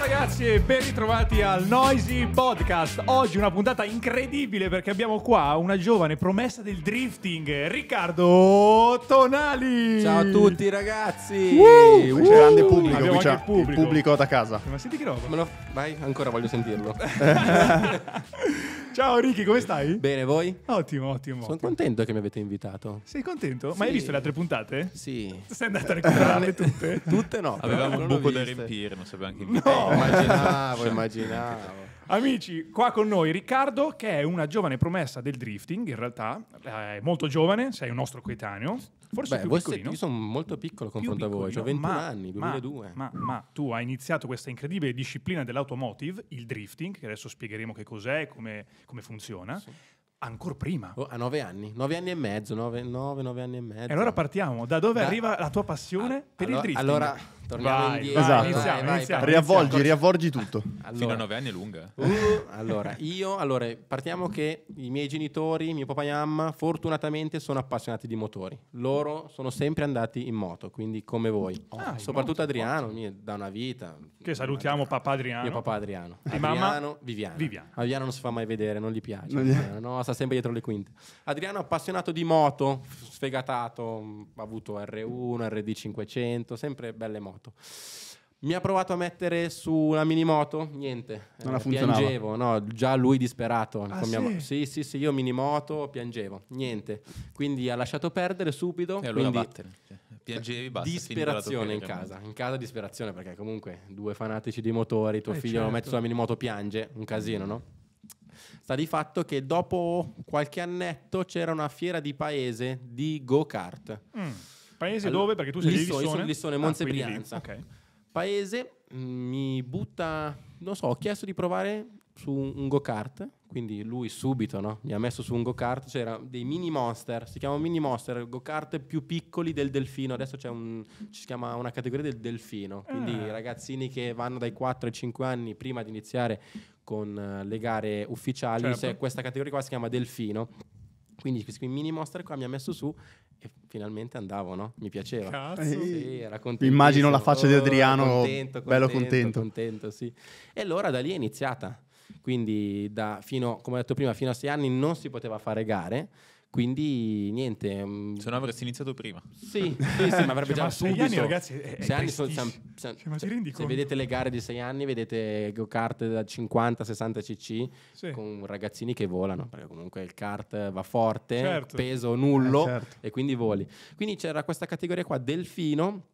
ragazzi e ben ritrovati al Noisy Podcast. Oggi una puntata incredibile perché abbiamo qua una giovane promessa del drifting, Riccardo Tonali. Ciao a tutti ragazzi. Uh, uh, grande pubblico, abbiamo qui anche pubblico. pubblico da casa. Ma senti che roba? Lo... Vai, ancora voglio sentirlo. Ciao Ricky, come stai? Bene, voi? Ottimo, ottimo. Sono contento che mi avete invitato. Sei contento? Sì. Ma hai visto le altre puntate? Sì. Sei andata a recuperarle tutte? tutte no. Avevamo un buco da riempire, non sapevo anche invitare. No, eh, immaginavo, cioè, immaginavo. Amici, qua con noi Riccardo, che è una giovane promessa del drifting, in realtà è eh, molto giovane, sei un nostro coetaneo. Forse Beh, più piccolino. Sei, io sono molto piccolo confronto a voi, ho cioè 21 ma, anni, 2002. Ma, ma, ma, tu hai iniziato questa incredibile disciplina dell'automotive, il drifting, che adesso spiegheremo che cos'è e come, come, funziona. Sì. Ancora prima. Oh, a nove anni, nove anni e mezzo, nove, nove, nove anni e mezzo. E allora partiamo, da dove da... arriva la tua passione a, per allora, il drifting? Allora, Torniamo vai, indietro. Esatto. Iniziamo, eh, vai, vai, riavvolgi, riavvolgi tutto. Allora, Fino a nove anni è lunga. Uh, allora, io, allora, partiamo che i miei genitori, mio papà e mamma, fortunatamente sono appassionati di motori. Loro sono sempre andati in moto, quindi come voi. Ah, Soprattutto moto, Adriano, mi, da una vita. Che salutiamo papà Adriano. Mio papà Adriano. E Adriano, mamma? Viviana. Viviana. Adriano non si fa mai vedere, non gli piace. Adriano, no, sta sempre dietro le quinte. Adriano appassionato di moto, sfegatato, ha avuto R1, RD500, sempre belle moto moto. Mi ha provato a mettere su una minimoto, niente. Non ha eh, funzionato. Piangevo, no, già lui disperato. Ah, sì? Mo- sì? sì, sì, io minimoto, piangevo, niente. Quindi ha lasciato perdere subito. E lui quindi... Battene. Cioè, piangevi, basta. Disperazione in casa, in casa disperazione perché comunque due fanatici di motori, tuo eh, figlio certo. lo mette sulla minimoto, piange, un casino, no? Sta di fatto che dopo qualche annetto c'era una fiera di paese di go-kart. Mm Paese allora, dove? Perché tu sei Lissone, di Lissone? Lissone, Monza ah, Brianza. Okay. Paese mm, mi butta, non so, ho chiesto di provare su un go-kart, quindi lui subito no? mi ha messo su un go-kart, c'era dei mini monster, si chiamano mini monster, go-kart più piccoli del delfino, adesso c'è un, ci chiama una categoria del delfino, quindi ah. ragazzini che vanno dai 4 ai 5 anni prima di iniziare con eh, le gare ufficiali, certo. questa categoria qua si chiama delfino quindi questi mini monster qua mi ha messo su e finalmente andavo, no? Mi piaceva. Cazzo. Sì, era contento. Immagino la faccia oh, di Adriano, contento, oh, contento, bello contento. contento sì. E allora da lì è iniziata. Quindi da fino, come ho detto prima, fino a sei anni non si poteva fare gare quindi niente. Mm, se no avresti iniziato prima. Sì, sì, sì ma avrebbe cioè, già ma subito. Anni, ragazzi, è, sei anni sono, sono, sono, cioè, se, se vedete le gare di sei anni, vedete go kart da 50-60 cc sì. con ragazzini che volano, perché comunque il kart va forte, certo. peso nullo eh, certo. e quindi voli. Quindi c'era questa categoria qua, delfino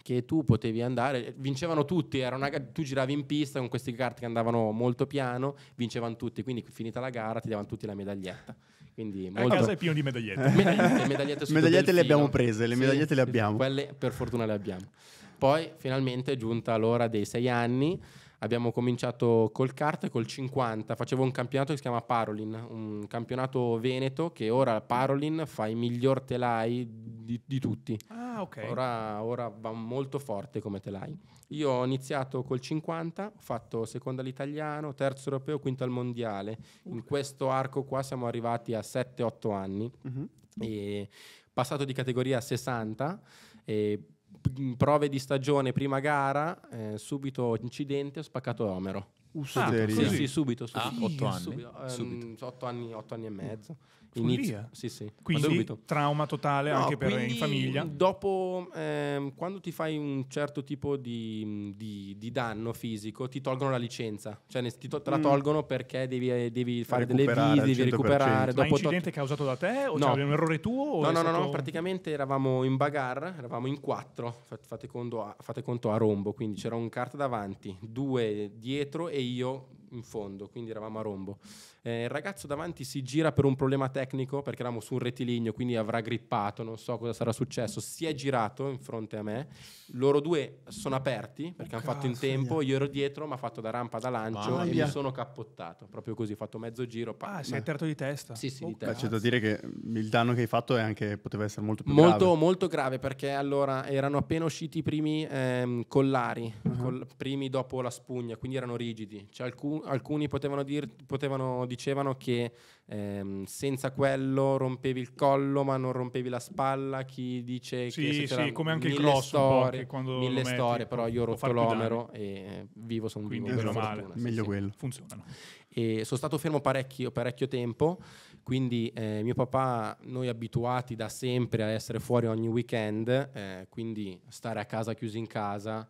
che tu potevi andare, vincevano tutti, una, tu giravi in pista con questi kart che andavano molto piano, vincevano tutti, quindi finita la gara ti davano tutti la medaglietta. Quindi eh, molto... A casa è pieno di medagliette. medagliette, medagliette, medagliette le abbiamo prese, le sì, medagliette le abbiamo. Quelle per fortuna le abbiamo. Poi finalmente è giunta l'ora dei sei anni Abbiamo cominciato col kart, col 50, facevo un campionato che si chiama Parolin, un campionato veneto che ora Parolin fa i miglior telai di, di tutti. Ah, ok. Ora, ora, va molto forte come telai. Io ho iniziato col 50, ho fatto seconda all'italiano, terzo europeo, quinto al mondiale. Okay. In questo arco qua siamo arrivati a 7-8 anni. Mm-hmm. passato di categoria a 60 e Mm, prove di stagione, prima gara, eh, subito incidente, ho spaccato Omero. Uh, ah, sì, sì, subito, subito. Ah, 8 anni. Subito, ehm, subito. 8 anni, 8 anni e mezzo. Inizio, sì, sì. Quindi trauma totale no, anche per in famiglia. Dopo, ehm, quando ti fai un certo tipo di, di, di, danno fisico, ti tolgono la licenza. Cioè ti to- te la mm. tolgono perché devi, eh, devi fare delle visite, devi recuperare. Dopo Ma l'incidente tot... causato da te o no. cioè, un errore tuo? No, no, stato... no, praticamente eravamo in bagarre, eravamo in quattro, fate conto, a, fate conto a rombo, quindi c'era un carta davanti, due dietro e io in fondo, quindi eravamo a rombo. Eh, il ragazzo davanti si gira per un problema tecnico perché eravamo su un rettilineo, quindi avrà grippato, non so cosa sarà successo. Si è girato in fronte a me. Loro due sono aperti perché oh, hanno fatto in tempo. Via. Io ero dietro, ma ha fatto da rampa da lancio Vai e via. mi sono cappottato. Proprio così, ho fatto mezzo giro. Pa- ah, sei terzo di testa? Sì, sì, oh, di testa. C'è da dire che il danno che hai fatto è anche, poteva essere molto più molto, grave. Molto grave perché allora erano appena usciti i primi ehm, collari, uh-huh. col- primi dopo la spugna, quindi erano rigidi. Cioè, alcun- alcuni potevano, dir- potevano dicevano che ehm, senza quello rompevi il collo ma non rompevi la spalla, chi dice sì, che sì, come anche il cross storie, quando mille storie, però io ho rotto l'omero e eh, vivo sono Quindi vivo, meno male, fortuna, meglio sì, quello. Sì. Funzionano. E sono stato fermo parecchio, parecchio tempo. Quindi eh, mio papà, noi abituati da sempre a essere fuori ogni weekend, eh, quindi stare a casa chiusi in casa,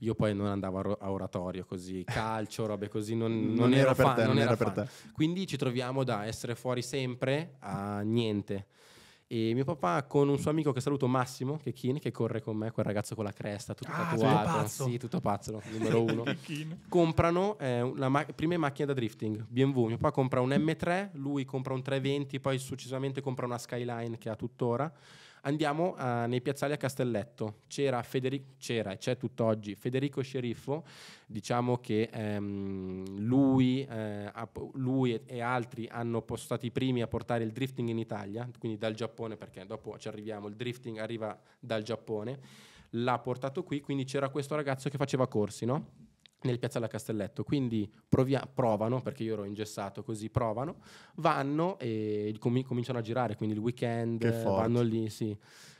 io poi non andavo a oratorio così, calcio, robe così, non, non, non ero, per fan, te, non era era per te. Quindi ci troviamo da essere fuori sempre a niente. E mio papà con un suo amico che saluto Massimo Checchin, che corre con me, quel ragazzo con la cresta, tutto ah, tatuato, sì, tutto pazzo, numero uno. Comprano eh, la ma- prima macchina da drifting, BMW. Mio papà compra un M3, lui compra un 320, poi successivamente compra una Skyline che ha tuttora Andiamo a, eh, nei piazzali a Castelletto. C'era, Federico, c'era e c'è tutt'oggi Federico Sceriffo, diciamo che ehm, lui, eh, lui, e altri hanno stato i primi a portare il drifting in Italia, quindi dal Giappone, perché dopo ci arriviamo, il drifting arriva dal Giappone, l'ha portato qui, quindi c'era questo ragazzo che faceva corsi, no? nel piazzale Castelletto. Quindi provia- provano, perché io ero ingessato così, provano, vanno e com- cominciano a girare, quindi il weekend vanno lì, sì.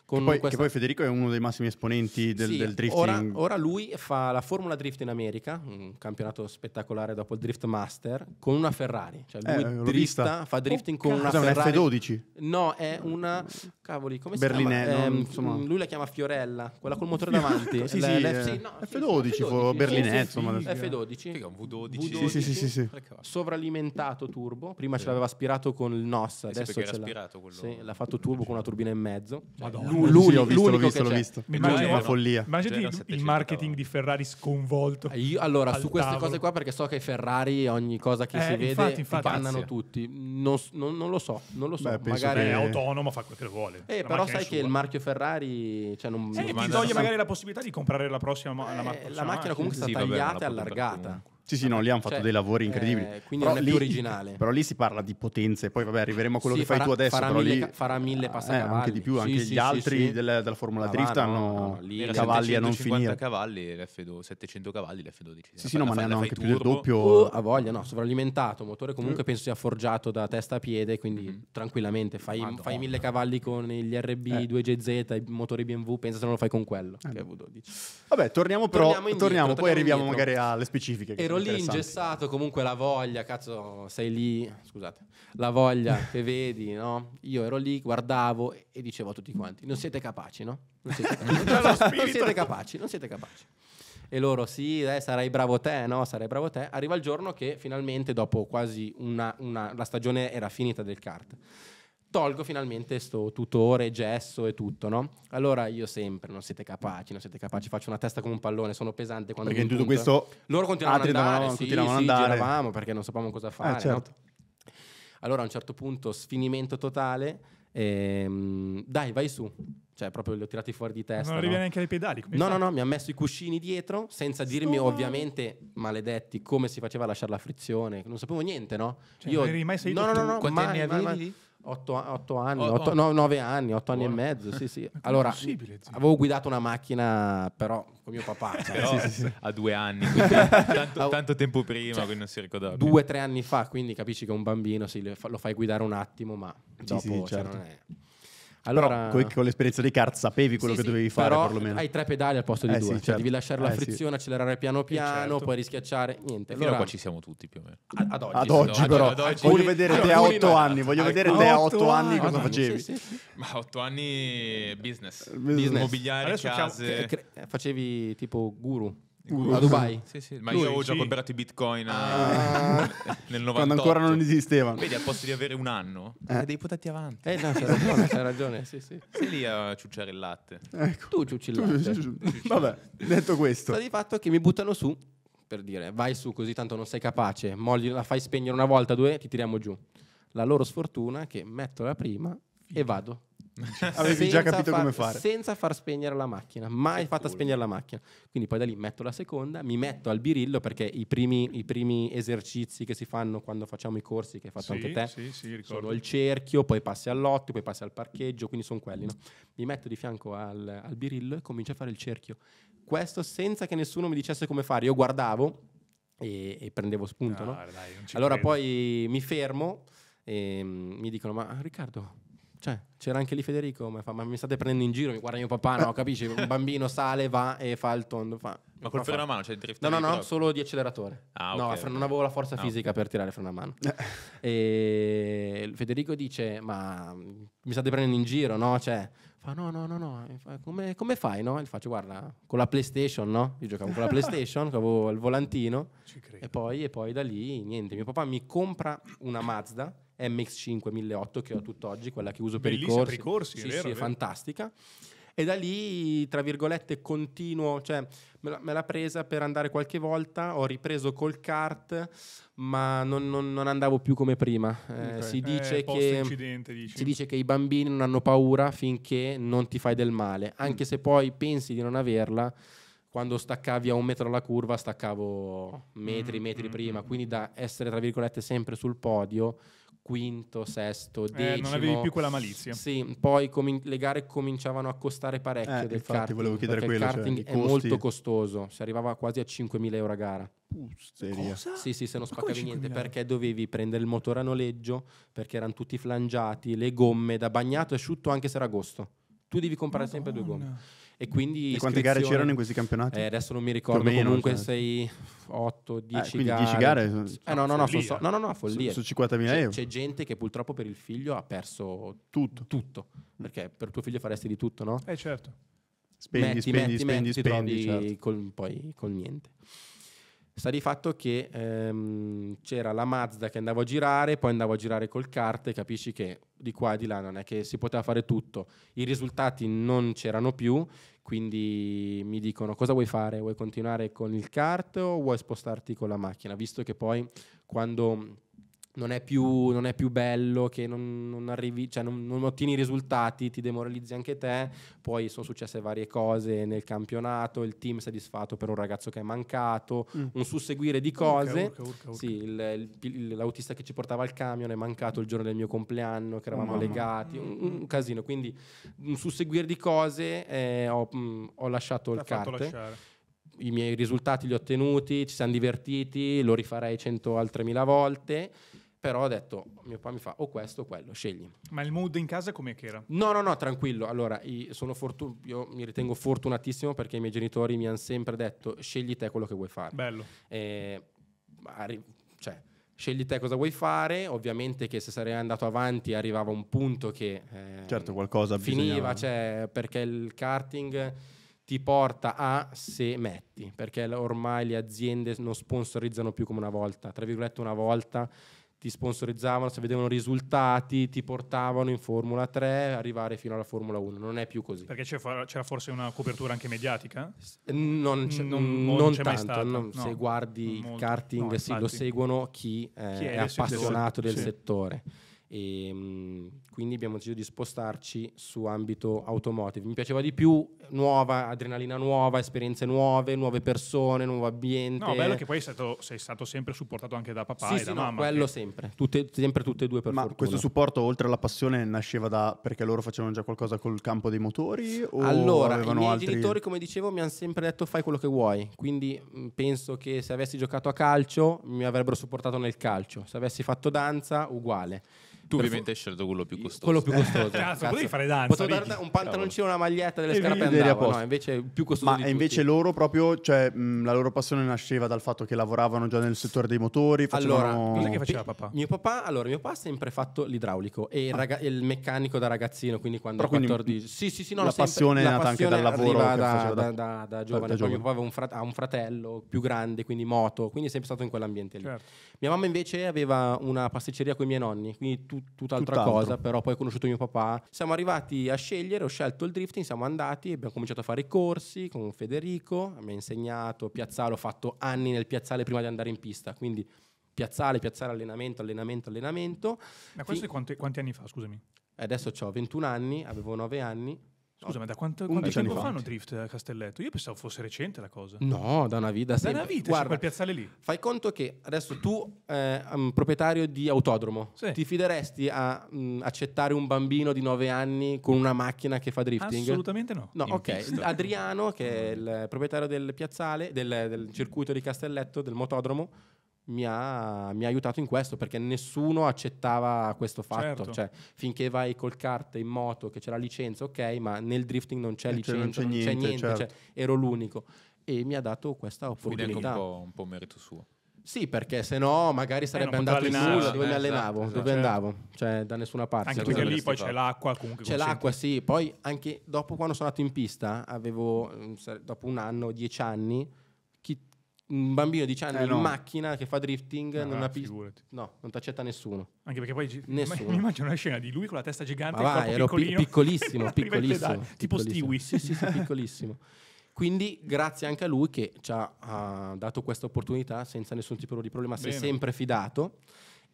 Che poi, questa... che poi, Federico è uno dei massimi esponenti del, sì, del drifting. Ora, ora, lui fa la Formula Drift in America, un campionato spettacolare dopo il Drift Master, con una Ferrari. Cioè lui eh, drifta, fa oh, drifting oh, con cazzo, una Ferrari. un F12? No, è una... Cavoli, come Berlinè, si chiama? No, eh, insomma... Mm, lui la chiama Fiorella, quella col motore davanti. sì, sì, L- F12, F12, Berlinè, insomma. F12. Che V12. V12 sì, sì, sì, Sovralimentato turbo. Prima ce l'aveva aspirato con il NOS, adesso ce l'ha... aspirato quello. Sì, l'ha fatto turbo con una turbina in mezzo. Madonna l'unico, sì, ho visto, l'unico l'ho visto, l'ho visto. Immagino, una follia. immagini il marketing di Ferrari sconvolto. Ah, io, allora, su queste tavolo. cose qua, perché so che Ferrari, ogni cosa che eh, si vede, infatti, infatti. tutti. Non, non, non, lo so, non lo so. Beh, magari che... è autonomo, fa quello che vuole. Eh, però sai che il marchio Ferrari cioè, non, sì, eh, non ti toglie magari la possibilità di comprare la prossima eh, macchina. La macchina comunque sta tagliata e allargata. Sì, sì, no, lì hanno fatto cioè, dei lavori incredibili. Eh, quindi però non è lì, più originale. Però lì si parla di potenze, poi vabbè, arriveremo a quello sì, che farà, fai tu adesso. Farà, mille, lì, farà mille eh, passacavalli. Eh, anche di più, sì, anche sì, gli altri della, della, Formula ah, Drift hanno no, no, cavalli a non finire. l'F2, 700 cavalli, l'F12. Sì, sì, no, ma ne hanno anche più del doppio. Ha uh, voglia, no, sovralimentato, motore comunque mm. penso sia forgiato da testa a piede, quindi mm-hmm. tranquillamente fai, mille cavalli con gli RB2GZ, eh. i motori BMW, pensa se non lo fai con quello. Eh. Vabbè, torniamo però, poi arriviamo magari alle specifiche ero lì ingessato, comunque la voglia, cazzo, sei lì, scusate, la voglia che vedi, no? Io ero lì, guardavo e dicevo a tutti quanti, non siete capaci, no? Non siete capaci, non siete capaci. Non siete capaci e loro sì, eh, sarai bravo te, no, sarai bravo te. Arriva il giorno che finalmente dopo quasi una, una la stagione era finita del kart tolgo finalmente sto tutore, gesso e tutto, no? Allora io sempre, non siete capaci, non siete capaci, faccio una testa come un pallone, sono pesante quando... Perché in tutto punto, questo... Loro continuavano ad andare, andavamo, sì, continuavano sì, andare. giravamo perché non sapevamo cosa eh, fare, eh, certo. no? Allora a un certo punto, sfinimento totale, ehm, dai vai su, cioè proprio li ho tirati fuori di testa. Non arrivi no? neanche ai pedali. no, fai? no, no, mi ha messo i cuscini dietro senza dirmi Stora. ovviamente, maledetti, come si faceva a lasciare la frizione, non sapevo niente, no? Cioè, io... non eri mai salito no, no, no, no, no, quanti mai, anni avevi? Mai, mai, 8, anni, 9 anni, 8 anni e oh. mezzo. Sì, sì. Allora, avevo guidato una macchina, però con mio papà cioè, sì, sì, a due anni, tanto, tanto, tempo prima, cioè, non si ricordava. Due o tre anni fa, quindi capisci che un bambino lo fai guidare un attimo, ma dopo sì, certo. cioè, non certo. è. Allora, però, con l'esperienza dei kart sapevi quello sì, che dovevi fare perlomeno. Hai tre pedali al posto di eh due, cioè certo. devi lasciare la eh frizione, accelerare piano eh, certo. piano, certo. poi rischiacciare, niente. Allora, allora qua ci siamo tutti più o meno. Ad, ad oggi, ad oggi ad però. Ad oggi. Voglio vedere te a otto anni, voglio vedere te a otto anni cosa facevi. Ma otto anni business, business. immobiliare, case. Facevi tipo guru. Uh, a Dubai. Sì, sì, ma Lui, io avevo già sì. comprato i bitcoin ah. Eh, nel 98. Quando ancora non esistevano. Vedi, al posto di avere un anno, eh. devi portarti avanti. Eh, no, c'hai ragione, c'hai ragione. Sì, sì. Sei lì a ciucciare il latte. Ecco. Tu ciucci il latte. Vabbè, detto questo. Sta di fatto che mi buttano su, per dire, vai su così tanto non sei capace, molli, la fai spegnere una volta, due, ti tiriamo giù. La loro sfortuna è che metto la prima e vado Avevi già capito far, come fare. Senza far spegnere la macchina, mai che fatta cool. spegnere la macchina. Quindi poi da lì metto la seconda, mi metto al birillo perché i primi, i primi esercizi che si fanno quando facciamo i corsi, che hai fatto sì, anche te, sì, sì, sono il cerchio, poi passi all'otto, poi passi al parcheggio, quindi sono quelli. No? Mi metto di fianco al, al birillo e comincio a fare il cerchio. Questo senza che nessuno mi dicesse come fare. Io guardavo e, e prendevo spunto. Ah, no? dai, allora credo. poi mi fermo e mm, mi dicono, ma Riccardo cioè, c'era anche lì Federico, ma, fa, ma mi state prendendo in giro, mi guarda mio papà, no, capisci? Un bambino sale, va e fa il tondo. Fa. Ma col fa, freno a mano, cioè il drift? No, no, no, però... solo di acceleratore. Ah, okay, no, non avevo la forza ah, fisica per tirare il freno a mano. e Federico dice, ma mi state prendendo in giro, no? Cioè, fa, no, no, no, no, fa, come, come, fai, no? gli faccio, guarda, con la PlayStation, no? Io giocavo con la PlayStation, avevo il volantino. E poi, e poi da lì, niente, mio papà mi compra una Mazda MX5 1008 che ho tutt'oggi, quella che uso per i corsi. Per i corsi sì, è, vero, sì, è, è fantastica. E da lì, tra virgolette, continuo, cioè me, la, me l'ha presa per andare qualche volta, ho ripreso col kart, ma non, non, non andavo più come prima. Eh, okay. si, eh, dice eh, che, si, dice che, i bambini non hanno paura finché non ti fai del male, anche mm. se poi pensi di non averla quando staccavi a un metro la curva staccavo metri, mm, metri mm prima, mm, quindi mm. da essere, tra virgolette, sempre sul podio, quinto, sesto, decimo. Eh, non avevi più quella malizia. Sì, poi comin- le gare cominciavano a costare parecchio eh, del karting. volevo chiedere quello. Il cioè, karting cioè, è costi... molto costoso, si arrivava quasi a 5.000 euro a gara. Pusteria. Cosa? Sì, sì, se non spaccavi niente, perché dovevi prendere il motore a noleggio, perché erano tutti flangiati, le gomme da bagnato e asciutto anche se era agosto. Tu devi comprare Madonna. sempre due gomme. E quindi. E quante gare c'erano in questi campionati? Eh, adesso non mi ricordo. Meno, comunque cioè. 6, 8, 10 eh, gare. 10 gare? Eh, no, no, no, follia. no, no, no, follia. Su, su 50.000 euro. C'è gente che purtroppo per il figlio ha perso tutto. tutto. Perché per tuo figlio faresti di tutto, no? Eh, certo. Spendi, metti, spendi, metti, spendi, metti, spendi, spendi certo. col, poi col niente. Sta di fatto che ehm, c'era la Mazda che andavo a girare, poi andavo a girare col kart e capisci che di qua e di là non è che si poteva fare tutto. I risultati non c'erano più, quindi mi dicono cosa vuoi fare? Vuoi continuare con il kart o vuoi spostarti con la macchina? Visto che poi quando non è più, non è più bello, che non, non arrivi, cioè non, non, ottieni risultati, ti demoralizzi anche te. Poi sono successe varie cose nel campionato, il team è soddisfatto per un ragazzo che è mancato, mm. un susseguire di cose. Urca, urca, urca, sì, il, il, l'autista che ci portava il camion è mancato il giorno del mio compleanno, che eravamo oh, legati, un, un, casino. Quindi un susseguire di cose eh, ho, mh, mm, ho, lasciato L'ha il carte i miei risultati li ho ottenuti, ci siamo divertiti, lo rifarei cento altre mila volte però ho detto, mio papà mi fa o questo o quello, scegli. Ma il mood in casa com'è che era? No, no, no, tranquillo. Allora, sono fortu- io mi ritengo fortunatissimo perché i miei genitori mi hanno sempre detto, scegli te quello che vuoi fare. Bello. E, arri- cioè, scegli te cosa vuoi fare. Ovviamente che se sarei andato avanti arrivava un punto che eh, certo, qualcosa finiva, cioè, perché il karting ti porta a se metti, perché ormai le aziende non sponsorizzano più come una volta, tra virgolette una volta ti sponsorizzavano, se vedevano risultati, ti portavano in Formula 3, arrivare fino alla Formula 1. Non è più così. Perché c'era forse una copertura anche mediatica? Non, c'è, non, non, c'è tanto, stata, no. se guardi il karting no, sì, lo seguono chi, eh, chi è, è appassionato del, del sì. settore. E, ehm, mh, quindi abbiamo deciso di spostarci su ambito automotive. Mi piaceva di più, nuova, adrenalina nuova, esperienze nuove, nuove persone, nuovo ambiente. No, bello che poi sei stato, sei stato sempre supportato anche da papà sì, e sì, da no, mamma. quello che... sempre, tutte, sempre tutte e due per Ma fortuna. questo supporto, oltre alla passione, nasceva da perché loro facevano già qualcosa col campo dei motori? allora, i miei altri... genitori, come dicevo, mi hanno sempre detto fai quello che vuoi, quindi mm, penso che se avessi giocato a calcio mi avrebbero supportato nel calcio, se avessi fatto danza uguale. Tu ovviamente hai scelto quello più costoso. Quello più eh. costoso. Cazzo, potevi fare danza. Potevo dare un pantaloncino, una maglietta, delle e scarpe andava, no, invece più costoso Ma invece loro proprio, cioè mh, la loro passione nasceva dal fatto che lavoravano già nel settore dei motori, facevano... Allora, cosa che faceva papà? Mio papà, allora, mio papà ha sempre fatto l'idraulico e il, ah. raga- il meccanico da ragazzino, quindi quando Però 14... Sì, sì, sì, no, la passione è nata anche dal lavoro da, da, da, da, da giovane. Poi mio papà un frat- ha un fratello più grande, quindi moto, quindi è sempre stato in quell'ambiente lì. Certo. Mia mamma invece aveva una pasticceria con i miei nonni, quindi tu tut, tutt'altra Tutt'altro. cosa, però poi ho conosciuto mio papà. Siamo arrivati a scegliere, ho scelto il drifting, siamo andati, abbiamo cominciato a fare i corsi con Federico, mi ha insegnato piazzale, ho fatto anni nel piazzale prima di andare in pista, quindi piazzale, piazzale, allenamento, allenamento, allenamento. Ma questo fin... quanti, quanti anni fa, scusami? Adesso ho 21 anni, avevo 9 anni, Scusa, ah, ma da quanto, quanto tempo fa fanno drift a eh, Castelletto? Io pensavo fosse recente la cosa. No, da una vita. Da una vita, Guarda, quel piazzale lì. Fai conto che adesso tu, eh, um, proprietario di autodromo, sì. ti fideresti a mh, mm, accettare un bambino di 9 anni con una macchina che fa drifting? Assolutamente no. No, In ok. Pisto. Adriano, che è il proprietario del piazzale, del, del circuito di Castelletto, del motodromo, mi ha, mi ha, aiutato in questo perché nessuno accettava questo fatto. Certo. Cioè, finché vai col kart in moto, che c'è la licenza, ok, ma nel drifting non c'è e eh, licenza, non c'è niente, c'è niente cioè, certo. cioè, ero l'unico. E mi ha dato questa opportunità. Quindi anche un po', un po' merito suo. Sì, perché se no magari eh, sarebbe eh, andato in nulla dove eh, mi allenavo, esatto, dove esatto. andavo, cioè da nessuna parte. Anche cioè, perché lì poi c'è l'acqua comunque. C'è l'acqua, sì. Poi anche dopo quando sono andato in pista, avevo mm, dopo un anno, dieci anni, un bambino di 10 anni eh no. in macchina che fa drifting no, non, no, pis- no, non ti accetta nessuno. Anche perché poi nessuno. mi immagino una scena di lui con la testa gigante Ma vai, ero pi- piccolissimo, piccolissimo, piccolissimo, tipo Stewie. Sì, sì, sì, piccolissimo. Quindi grazie anche a lui che ci ha, ha dato questa opportunità senza nessun tipo di problema, Bene. si è sempre fidato.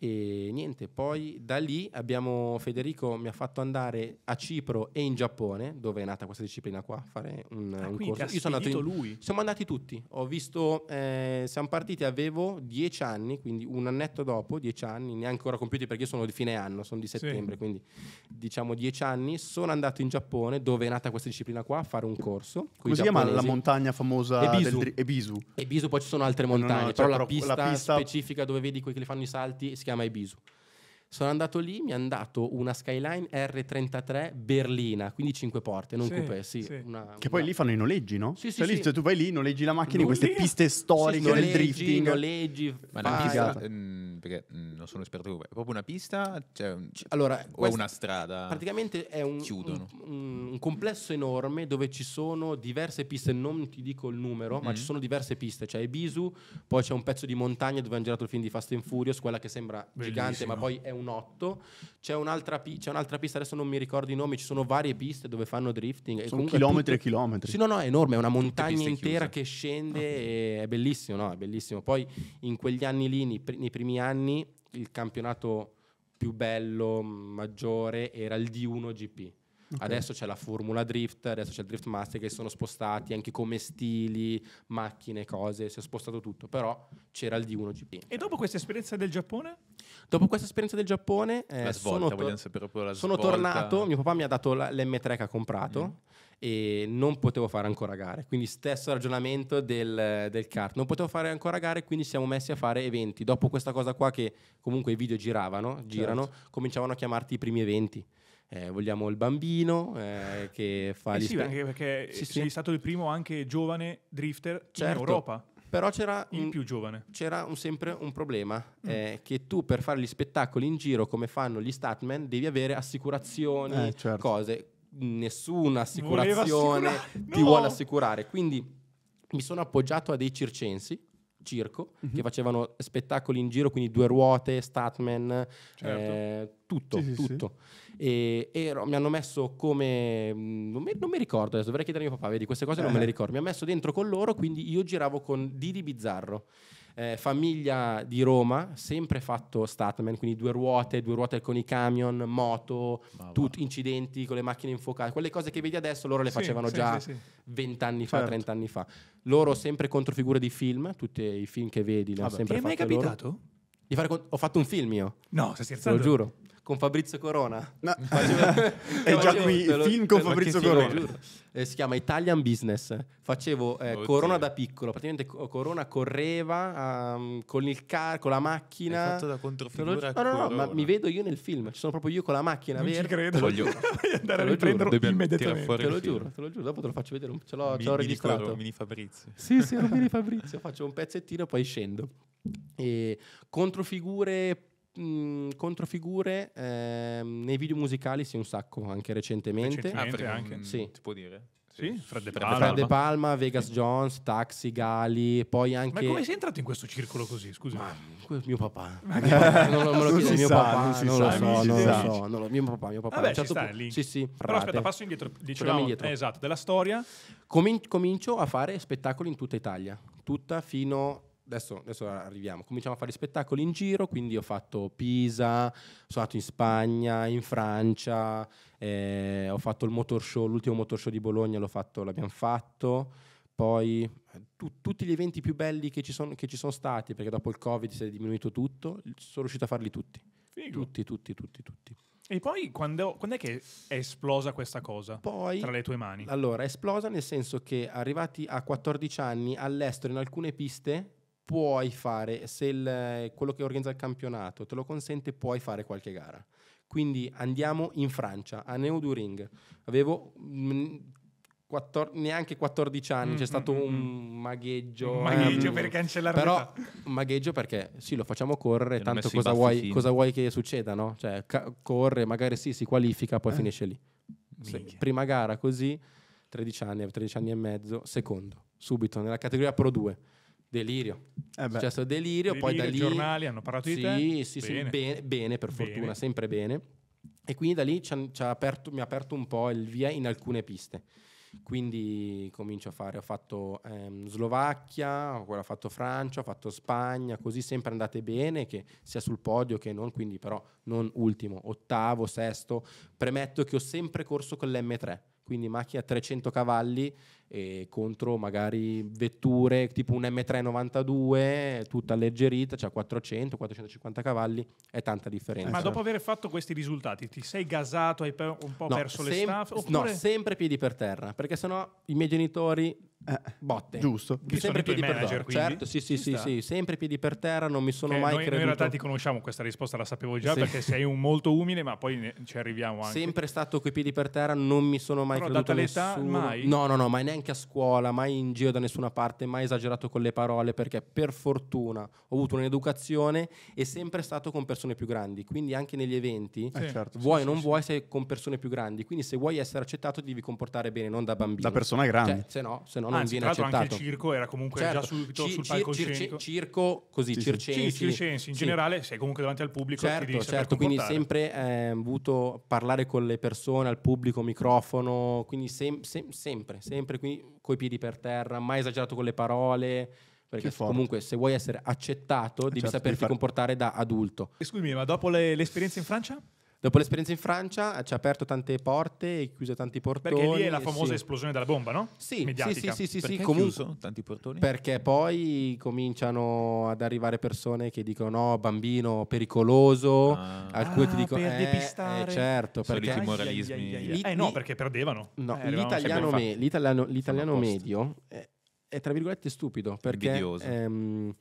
E niente, poi da lì abbiamo, Federico mi ha fatto andare a Cipro e in Giappone, dove è nata questa disciplina qua, a fare un, ah, un corso. Io sono andato in, lui. Siamo andati tutti. Ho visto, eh, siamo partiti, avevo dieci anni, quindi un annetto dopo, dieci anni, neanche ancora compiuti perché io sono di fine anno, sono di settembre, sì. quindi diciamo dieci anni. Sono andato in Giappone, dove è nata questa disciplina qua, a fare un corso. Come si chiama la montagna famosa Ebisu. Del, Ebisu? Ebisu, poi ci sono altre montagne, no, no, però, però la, pista la, pista specifica dove vedi quelli che fanno i salti si chiama que é a Maibiso. Sono andato lì, mi hanno dato una Skyline R33 berlina, quindi 5 porte, non sì, coupé, sì. sì. Una, che una... poi lì fanno i noleggi, no? Sì, sì, cioè, lì, cioè, tu vai lì, noleggi la macchina in queste piste storiche sì, noleggi, del drifting. noleggi, Ma la pista, mh, ehm, perché mh, mm, non sono esperto, è proprio una pista cioè, c- allora, o quest- una strada? Praticamente è un, un, un, complesso enorme dove ci sono diverse piste, non ti dico il numero, mm-hmm. ma ci mm-hmm. sono diverse piste, c'è Ibisu, poi c'è un pezzo di montagna dove hanno girato il film di Fast and Furious, quella che sembra Bellissimo. gigante, ma poi è un un 8. C'è un'altra, c'è un'altra, pista, adesso non mi ricordo i nomi, ci sono varie piste dove fanno drifting. Sono e chilometri e chilometri. Sì, no, no, è enorme, è una montagna intera chiuse. che scende, okay. Ah. è bellissimo, no? È bellissimo. Poi in quegli anni lì, nei, pr- nei primi anni, il campionato più bello, maggiore, era il D1 GP Okay. Adesso c'è la Formula Drift, adesso c'è il Drift Master che sono spostati anche come stili, macchine, cose, si è spostato tutto, però c'era il D1 GP. E dopo questa esperienza del Giappone? Dopo questa esperienza del Giappone eh, svolta, sono, to- sono tornato, mio papà mi ha dato la, l'M3 che ha comprato. Mm. E non potevo fare ancora gare, quindi stesso ragionamento del, del kart. Non potevo fare ancora gare, quindi siamo messi a fare eventi. Dopo questa cosa qua, che comunque i video giravano, girano, certo. cominciavano a chiamarti i primi eventi eh, vogliamo il bambino eh, che fa eh gli sì, spe- anche perché sì, sei stato il primo anche giovane drifter certo, in Europa. Però c'era il un, più giovane. C'era un, sempre un problema, mm. eh, che tu per fare gli spettacoli in giro come fanno gli stuntman devi avere assicurazioni, eh, certo. cose. Nessuna assicurazione assicura- ti no. vuole assicurare. Quindi mi sono appoggiato a dei circensi circo, mm-hmm. che mhm. facevano spettacoli in giro, quindi due ruote, Statman, certo. eh, tutto, sì, tutto. Sì, sì. E, e, mi hanno messo come... Mm, non mi, non mi, ricordo adesso, dovrei chiedere a mio papà, vedi, queste cose eh. non me le eh. ricordo. Mi ha messo dentro con loro, quindi io giravo con Didi Bizzarro eh, famiglia di Roma, sempre fatto Statman, quindi due ruote, due ruote con i camion, moto, tut, incidenti con le macchine infuocate, quelle cose che vedi adesso loro le sì, facevano sì, già vent'anni sì, fa, certo. trent'anni certo. fa. Loro sempre contro figure di film, tutti i film che vedi li hanno sempre fatti. Ti è mai capitato? Loro. Con- ho fatto un film io. No, stai scherzando? Lo giuro con Fabrizio Corona. No. è già qui, il film con eh, Fabrizio Corona. Eh, si chiama Italian Business. Facevo eh, Corona da piccolo, praticamente Corona correva um, con il car, con la macchina. È fatto da controfigura. No, no, no, ma mi vedo io nel film, ci sono proprio io con la macchina, non vero? Ci credo. Voglio andare a riprenderlo immediatamente. Te lo giuro, te lo giuro, dopo te lo faccio vedere, ce l'ho, Mi, ce l'ho registrato. Coro, mini Fabrizio. Sì, sì, ero mini Fabrizio, faccio un pezzettino e poi scendo. E controfigure mh, controfigure eh, nei video musicali sì un sacco anche recentemente, recentemente ah, anche. Sì. si può dire sì, Fred De Palma, Fred De Palma Vegas sì. Jones, Taxi, Gali, poi anche... Ma come sei entrato in questo circolo così, scusa? mio papà. non lo, me lo chiede mio sa, papà, non, non, sa, lo so, non lo so, non lo mio papà, mio papà. Vabbè, certo sta, lì. Sì, sì. Però rate. aspetta, passo indietro, dicevamo, diciamo, indietro. Eh, esatto, della storia. Comin- comincio a fare spettacoli in tutta Italia, tutta fino Adesso, adesso, arriviamo, cominciamo a fare spettacoli in giro, quindi ho fatto Pisa, sono andato in Spagna, in Francia, eh, ho fatto il motor show, l'ultimo motor show di Bologna fatto, l'abbiamo fatto, poi eh, tu, tutti gli eventi più belli che ci, sono stati, perché dopo il Covid si è diminuito tutto, sono riuscito a farli tutti. Figo. Tutti, tutti, tutti, tutti. E poi quando, quando, è che è esplosa questa cosa poi, tra le tue mani? Allora, è esplosa nel senso che arrivati a 14 anni all'estero in alcune piste puoi fare, se il, quello che organizza il campionato te lo consente, puoi fare qualche gara. Quindi andiamo in Francia, a Neuduring. Avevo mm, quattor- neanche 14 anni, mm, c'è mm, stato mm, un mm, mm. magheggio. Un magheggio ehm, per cancellare Però un magheggio perché sì, lo facciamo correre, che tanto cosa vuoi, cosa vuoi, che succeda, no? Cioè, ca- corre, magari sì, si qualifica, poi eh. finisce lì. Se, prima gara così, 13 anni, 13 anni e mezzo, secondo, subito nella categoria Pro 2 Delirio. Eh è successo delirio, delirio, poi da lì... I giornali hanno parlato sì, di te? Sì, bene. sì, bene, bene per bene. fortuna, sempre bene. E quindi da lì c'ha, c'ha aperto, mi ha aperto un po' il via in alcune piste. Quindi comincio a fare, ho fatto ehm, Slovacchia, ho fatto Francia, ho fatto Spagna, così sempre andate bene, che sia sul podio che non, quindi però non ultimo, ottavo, sesto. Premetto che ho sempre corso con l'M3, quindi macchina a 300 cavalli eh, contro magari vetture tipo un M392 tutta alleggerita, cioè 400-450 cavalli, è tanta differenza. Ma dopo aver fatto questi risultati ti sei gasato, hai un po' no, perso sem- le staffe? Oppure... No, sempre piedi per terra, perché sennò i miei genitori eh, botte. Giusto. Che sempre piedi per terra. Certo, sì, sì, sì, sì, sempre piedi per terra, non mi sono che mai noi, creduto. Noi in realtà ti conosciamo, questa risposta la sapevo già sì. perché sei un molto umile, ma poi ne, ci arriviamo anche. Sempre stato coi piedi per terra, non mi sono mai Però creduto data nessuno. mai? No, no, no, mai neanche a scuola, mai in giro da nessuna parte, mai esagerato con le parole perché per fortuna ho avuto un'educazione e sempre stato con persone più grandi, quindi anche negli eventi, sì. eh, certo, vuoi o sì, non vuoi sei con persone più grandi, quindi se vuoi essere accettato devi comportare bene, non da bambino. Da persona grande. Cioè, se no, se no non Anzi, viene accettato. anche il circo era comunque certo. già subito ci, sul palcoscenico. Cir, circo, così, sì, circensi. Sì, circensi, in sì. generale sei comunque davanti al pubblico. Certo, certo, quindi sempre eh, avuto parlare con le persone, al pubblico, microfono, quindi sem- sem- sempre, sempre quindi coi piedi per terra, mai esagerato con le parole perché comunque se vuoi essere accettato eh, certo, devi saperti devi far... comportare da adulto. scusami, ma dopo le, l'esperienza in Francia? Dopo l'esperienza in Francia eh, ci ha aperto tante porte e chiuso tanti portoni. Perché lì è la famosa sì. esplosione della bomba, no? Sì, Mediatica. sì, sì, sì, sì, sì comunque, tanti portoni. Perché poi cominciano ad arrivare persone che dicono no, bambino pericoloso, ah. alcune ah, ti dicono per eh, depistare. Eh, certo, Soliti perché moralismi. Ai, ai, ai, eh no, perché perdevano. No, eh, l'italiano, me, l'italiano, l'italiano medio è, è, tra virgolette stupido perché ehm,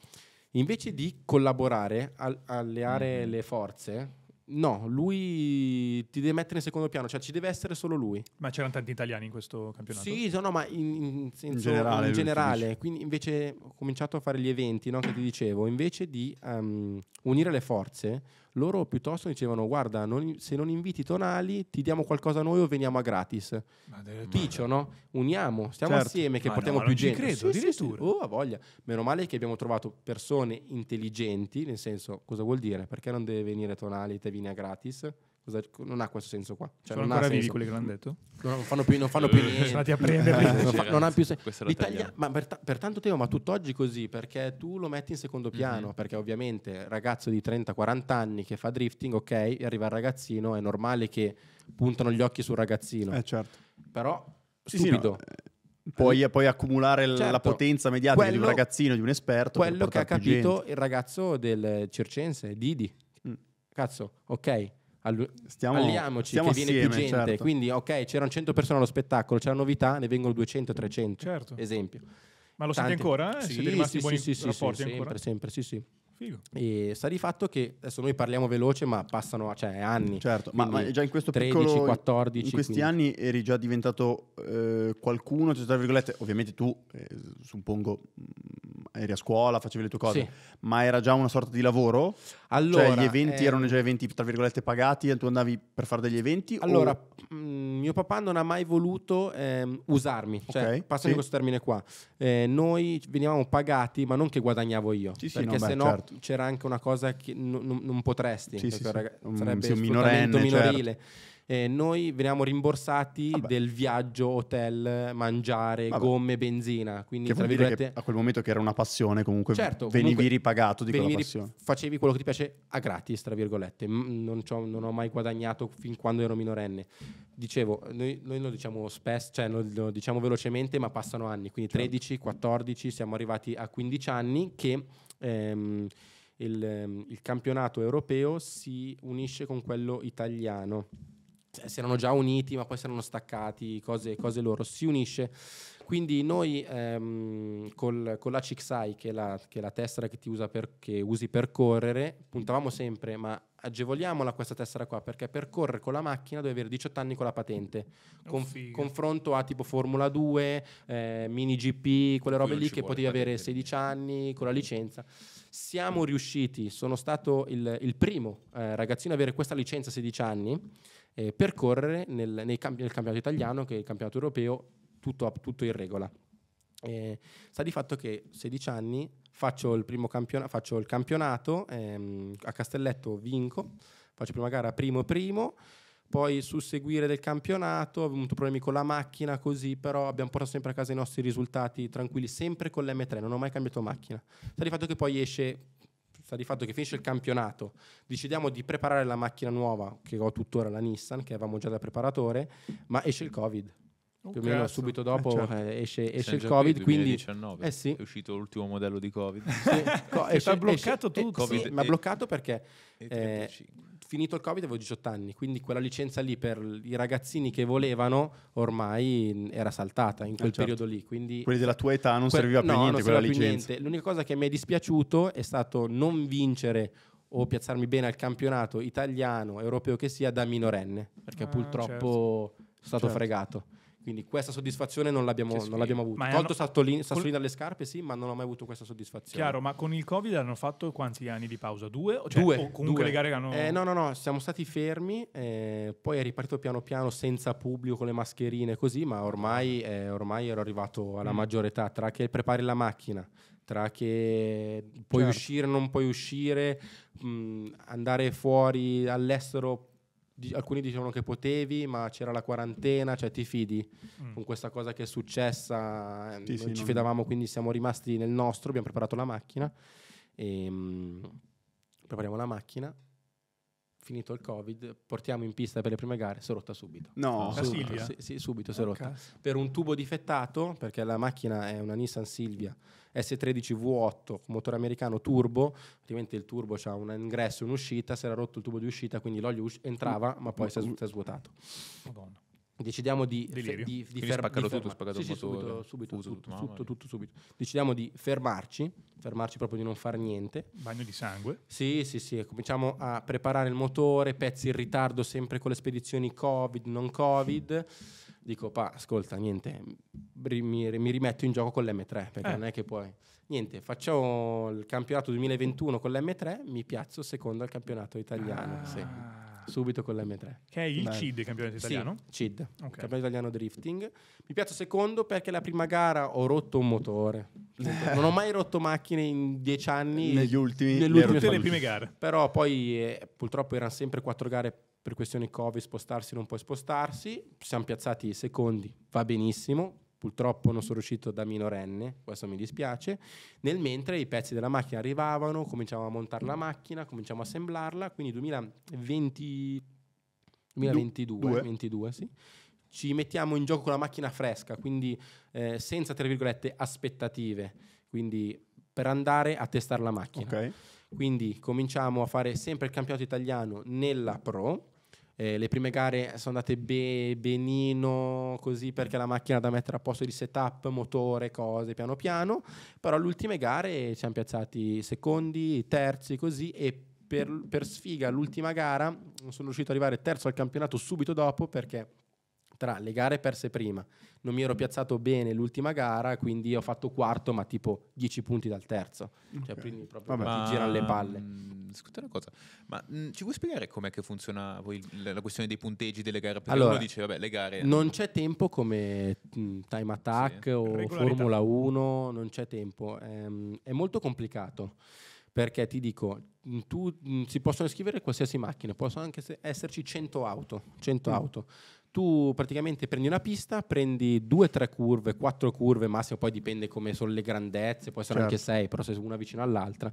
invece di collaborare, alleare mm-hmm. le forze No, lui ti deve mettere in secondo piano, cioè ci deve essere solo lui. Ma c'erano tanti italiani in questo campionato? Sì, no, ma in, in, senso, in generale. In generale. Quindi invece ho cominciato a fare gli eventi no, che ti dicevo, invece di um, unire le forze, loro piuttosto dicevano guarda non, se non inviti tonali ti diamo qualcosa noi o veniamo a gratis dicio no uniamo stiamo certo. assieme che ma portiamo no, più gente credo, sì, addirittura sì, sì. oh, voglia meno male che abbiamo trovato persone intelligenti nel senso cosa vuol dire perché non deve venire tonali te viene a gratis Cosa, non ha questo senso qua. Cioè, Sono non ancora vivi quelli che l'hanno detto? non fanno più, non fanno più niente. Sono andati a prendere. non, fa, non ha più senso. L'Italia, ma per, per tanto Teo, ma tutt'oggi così, perché tu lo metti in secondo mhm. piano, mm-hmm. perché ovviamente ragazzo di 30-40 anni che fa drifting, ok, arriva il ragazzino, è normale che puntano gli occhi sul ragazzino. Eh, certo. Però, sì, stupido. Sì, no. Poi, eh, poi, accumulare certo, la potenza mediatica quello, di un ragazzino, di un esperto. Quello che ha capito gente. il ragazzo del circense, Didi. Mm. Cazzo, ok, Allu- stiamo, alliamoci stiamo che viene assieme, più gente certo. quindi ok c'erano 100 persone allo spettacolo c'è la novità ne vengono 200 300 certo. esempio ma lo Tanti. sente ancora? Eh? Sì, Siete rimasti sì, sì, sì, sì, sempre, sempre, sì, sì. Figo. E sta di fatto che adesso noi parliamo veloce, ma passano cioè, anni. Certo, ma, ma, già in questo 13, 14. In questi quindi... anni eri già diventato eh, qualcuno, cioè, tra virgolette, ovviamente tu, eh, suppongo, mm, eri a scuola, facevi le tue cose, sì. ma era già una sorta di lavoro? Cioè, allora, cioè, gli eventi ehm... erano già eventi, tra virgolette, pagati e tu andavi per fare degli eventi? Allora, o... Mm, mio papà non ha mai voluto ehm, usarmi, cioè, okay, passami sì. questo termine qua. Eh, noi venivamo pagati, ma non che guadagnavo io, sì, perché sì, no, se no certo c'era anche una cosa che non, non potresti, sì, sì, rag- sì. sarebbe un minorenne, certo. minorile. Certo. Eh, noi veniamo rimborsati Vabbè. del viaggio, hotel, mangiare, Vabbè. gomme, benzina. Quindi, che vuol dire virgolette... che a quel momento che era una passione, comunque certo, venivi comunque ripagato di venivi quella passione. Facevi quello che ti piace a gratis, tra virgolette. Non, non ho mai guadagnato fin quando ero minorenne. Dicevo, noi, noi lo diciamo spesso, cioè lo, lo, diciamo velocemente, ma passano anni. Quindi certo. 13, 14, siamo arrivati a 15 anni che ehm, il, ehm, il, campionato europeo si unisce con quello italiano. Cioè, si erano già uniti, ma poi si erano staccati, cose, cose loro. Si unisce quindi noi ehm, col, con la CXI, che è la, che è la tessera che, per, che usi per correre, puntavamo sempre, ma agevoliamola questa tessera qua, perché per correre con la macchina devi avere 18 anni con la patente. Conf- confronto a tipo Formula 2, eh, Mini GP, quelle robe lì che potevi avere 16 anni con la licenza. Siamo riusciti, sono stato il, il primo eh, ragazzino ad avere questa licenza a 16 anni eh, per correre nel, camp- nel campionato italiano, che è il campionato europeo, tutto, tutto in regola. Eh, sta di fatto che 16 anni faccio il, primo campion- faccio il campionato, ehm, a Castelletto vinco, faccio prima gara primo primo, poi sul seguire del campionato abbiamo avuto problemi con la macchina così, però abbiamo portato sempre a casa i nostri risultati tranquilli, sempre con l'M3, non ho mai cambiato macchina. Sta di fatto che poi esce sta di fatto che finisce il campionato, decidiamo di preparare la macchina nuova, che ho tuttora la Nissan, che avevamo già da preparatore, ma esce il Covid più o meno subito eh, dopo eh, certo. esce, esce il Covid. Quindi Eh sì. è uscito l'ultimo modello di Covid. sì, co- esce, bloccato esce, eh, tutto. Sì, e... ma bloccato perché eh, finito il Covid avevo 18 anni, quindi quella licenza lì per i ragazzini che volevano ormai era saltata in eh, quel certo. periodo lì. Quindi Quelli della tua età non que- serviva no, niente, non serviva più licenza. niente L'unica cosa che mi è dispiaciuto è stato non vincere o piazzarmi bene al campionato italiano, europeo che sia, da minorenne, perché ah, purtroppo certo. sono stato certo. fregato. Quindi questa soddisfazione non l'abbiamo, non l'abbiamo avuta. Tolto hanno... Sassolini, dalle scarpe, sì, ma non ho mai avuto questa soddisfazione. Chiaro, ma con il Covid hanno fatto quanti anni di pausa? Due? Cioè, due o comunque due. le gare hanno... Eh, no, no, no, siamo stati fermi, eh, poi è ripartito piano piano senza pubblico, con le mascherine e così, ma ormai, eh, ormai ero arrivato alla mm. maggiore età, tra che prepari la macchina, tra che puoi certo. uscire, non puoi uscire, mh, mm, andare fuori all'estero alcuni dicevano che potevi, ma c'era la quarantena, cioè ti fidi. Mm. Con questa cosa che è successa, eh, sì, non sì, ci non... fidavamo, quindi siamo rimasti nel nostro, abbiamo preparato la macchina. E, mm, prepariamo la macchina finito il covid portiamo in pista per le prime gare si è rotta subito no la Silvia sì, sì subito si è ah, rotta per un tubo difettato perché la macchina è una Nissan Silvia S13 V8 motore americano turbo, ovviamente il turbo ha un ingresso e un'uscita, si era rotto il tubo di uscita, quindi l'olio us- entrava mm. ma poi si è, mm. si è svuotato. Madonna decidiamo di, Delirio. fe- di, di fermarci. Tutto, spaccato sì, sì, subito, subito, tutto, tutto, tutto, tutto, subito. Decidiamo di fermarci, fermarci proprio di non fare niente. Bagno di sangue. Sì, sì, sì. Cominciamo a preparare il motore, pezzi in ritardo sempre con le spedizioni Covid, non Covid. Sì dico, pa, ascolta, niente, mi, mi, rimetto in gioco con l'M3, perché eh. non è che poi... Niente, faccio il campionato 2021 con l'M3, mi piazzo secondo al campionato italiano, ah. sì, subito con l'M3. Che è il Beh. CID, campionato italiano? Sì, CID, okay. campionato italiano drifting. Mi piazzo secondo perché la prima gara ho rotto un motore. non ho mai rotto macchine in dieci anni. Negli ultimi? nelle ultime prime gare. Però poi eh, purtroppo erano sempre quattro gare per questioni Covid spostarsi non puoi spostarsi, siamo piazzati secondi, va benissimo, purtroppo non sono riuscito da minorenne, questo mi dispiace, nel mentre i pezzi della macchina arrivavano, cominciamo a montare la macchina, cominciamo a assemblarla, quindi 2020, 2022, Due. sì, ci mettiamo in gioco con la macchina fresca, quindi eh, senza, tra virgolette, aspettative, quindi per andare a testare la macchina. Okay. Quindi cominciamo a fare sempre il campionato italiano nella Pro, eh, le prime gare sono andate be- benino così perché la macchina da mettere a posto di setup, motore, cose piano piano, però le ultime gare ci hanno piazzati secondi, terzi così e per, per sfiga l'ultima gara sono riuscito ad arrivare terzo al campionato subito dopo perché tra le gare perse prima, non mi ero piazzato bene l'ultima gara, quindi ho fatto quarto, ma tipo 10 punti dal terzo. Cioè, okay. Cioè, quindi proprio Vabbè, ma... ti girano le palle. Mm, Scusate una cosa, ma mh, mm, ci vuoi spiegare com'è che funziona voi, la questione dei punteggi delle gare? Perché allora, uno dice, vabbè, le gare... Non c'è tempo come mh, mm, time attack sì, o Formula 1, non c'è tempo. Ehm, è molto complicato perché ti dico, tu, si possono scrivere qualsiasi macchina, possono anche esserci 100 auto, 100 mm. auto tu praticamente prendi una pista, prendi due, tre curve, quattro curve massimo, poi dipende come sono le grandezze, può essere certo. anche sei, però se una vicino all'altra.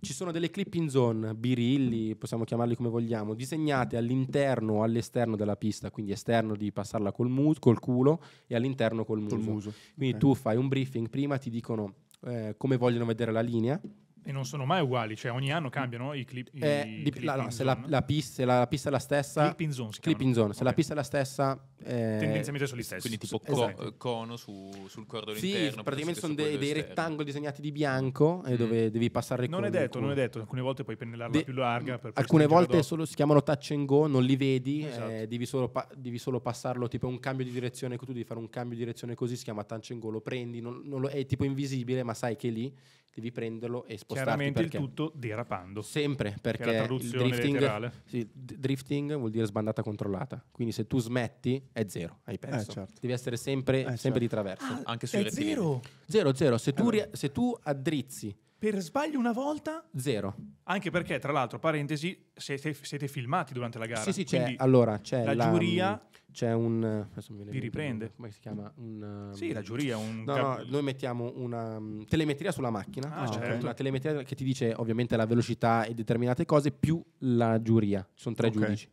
Ci sono delle clipping zone, birilli, possiamo chiamarli come vogliamo, disegnate all'interno o all'esterno della pista, quindi esterno di passarla col, mus- col culo e all'interno col muso. Col muso. Quindi okay. tu fai un briefing prima, ti dicono eh, come vogliono vedere la linea, e non sono mai uguali, cioè ogni anno mm. cambiano i clip. eh, dip- clip la, no, se la, la, pista, la, pista, è la stessa, clip zone, clip zone. se okay. la pista è la stessa, eh, tendenzialmente sono gli stessi. Quindi tipo S- co- esatto. cono su, sul cordone sì, interno. praticamente sono de- dei rettangoli disegnati di bianco eh, mm. dove devi passare. Non con, è detto, non è detto. Alcune volte puoi pennellarla de- più larga. alcune volte solo, si chiamano touch and go, non li vedi, eh, esatto. devi, solo pa- devi, solo passarlo. Tipo un cambio di direzione, tu devi fare un cambio di direzione così si chiama touch and go. Lo prendi, non, non lo, è tipo invisibile, ma sai che lì devi prenderlo e spostarlo. Chiaramente il tutto derapando. Sempre, perché il drifting, sì, drifting, vuol dire sbandata controllata. Quindi se tu smetti è zero, hai perso. Eh, certo. Devi essere sempre, eh, sempre certo. di traverso. Ah, Anche ah, sui è zero. Zero, zero. Se tu, eh, allora. se tu addrizzi per sbaglio una volta? Zero. Anche perché, tra l'altro, parentesi, siete, siete filmati durante la gara. Sì, sì, c'è, allora, c'è la, la mm, giuria... c'è un... Eh, vi riprende? Come si chiama? Un, ehm, sì, la giuria. Un no, cap- no, noi mettiamo una um, telemetria sulla macchina. Ah, no, certo. Una telemetria che ti dice ovviamente la velocità e determinate cose più la giuria. Ci sono tre okay. giudici.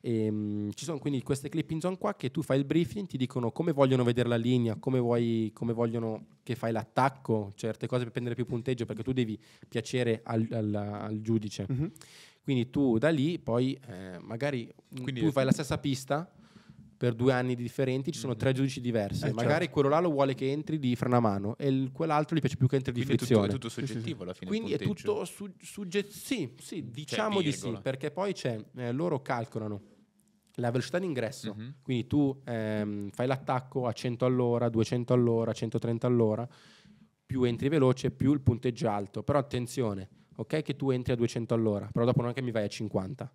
E, ehm, mh, ci sono quindi queste clipping zone qua che tu fai il briefing, ti dicono come vogliono vedere la linea, come, vuoi, come vogliono che fai l'attacco, certe cose per prendere più punteggio, perché tu devi piacere al, al, al giudice. Mm-hmm. Quindi tu da lì poi eh, magari quindi tu fai la stessa pista per due anni differenti, ci sono mm-hmm. tre giudici diversi. Eh, magari certo. quello là lo vuole che entri di mano e quell'altro gli piace più che entri Quindi di frizione. Quindi è tutto soggettivo alla fine. Quindi è tutto su- soggettivo. Sì, sì, cioè, diciamo di sì, perché poi c'è, eh, loro calcolano la velocità d'ingresso. Mm-hmm. Quindi tu ehm, fai l'attacco a 100 all'ora, 200 all'ora, 130 all'ora, più entri veloce, più il punteggio è alto. Però attenzione, ok che tu entri a 200 all'ora, però dopo non è che mi vai a 50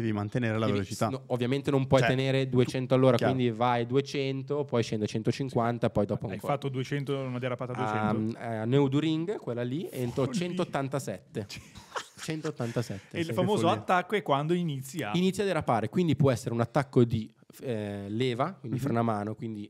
Devi mantenere la devi, velocità. No, ovviamente non puoi cioè, tenere 200 all'ora, chiaro. quindi vai 200, poi scende 150, sì. poi dopo Hai ancora. fatto 200, una derapata 200? A, a ehm, eh, Neuduring, quella lì, entro 187. 187. E il famoso follia. attacco è quando inizia. Inizia a derapare, quindi può essere un attacco di eh, leva, quindi mm-hmm. frenamano, quindi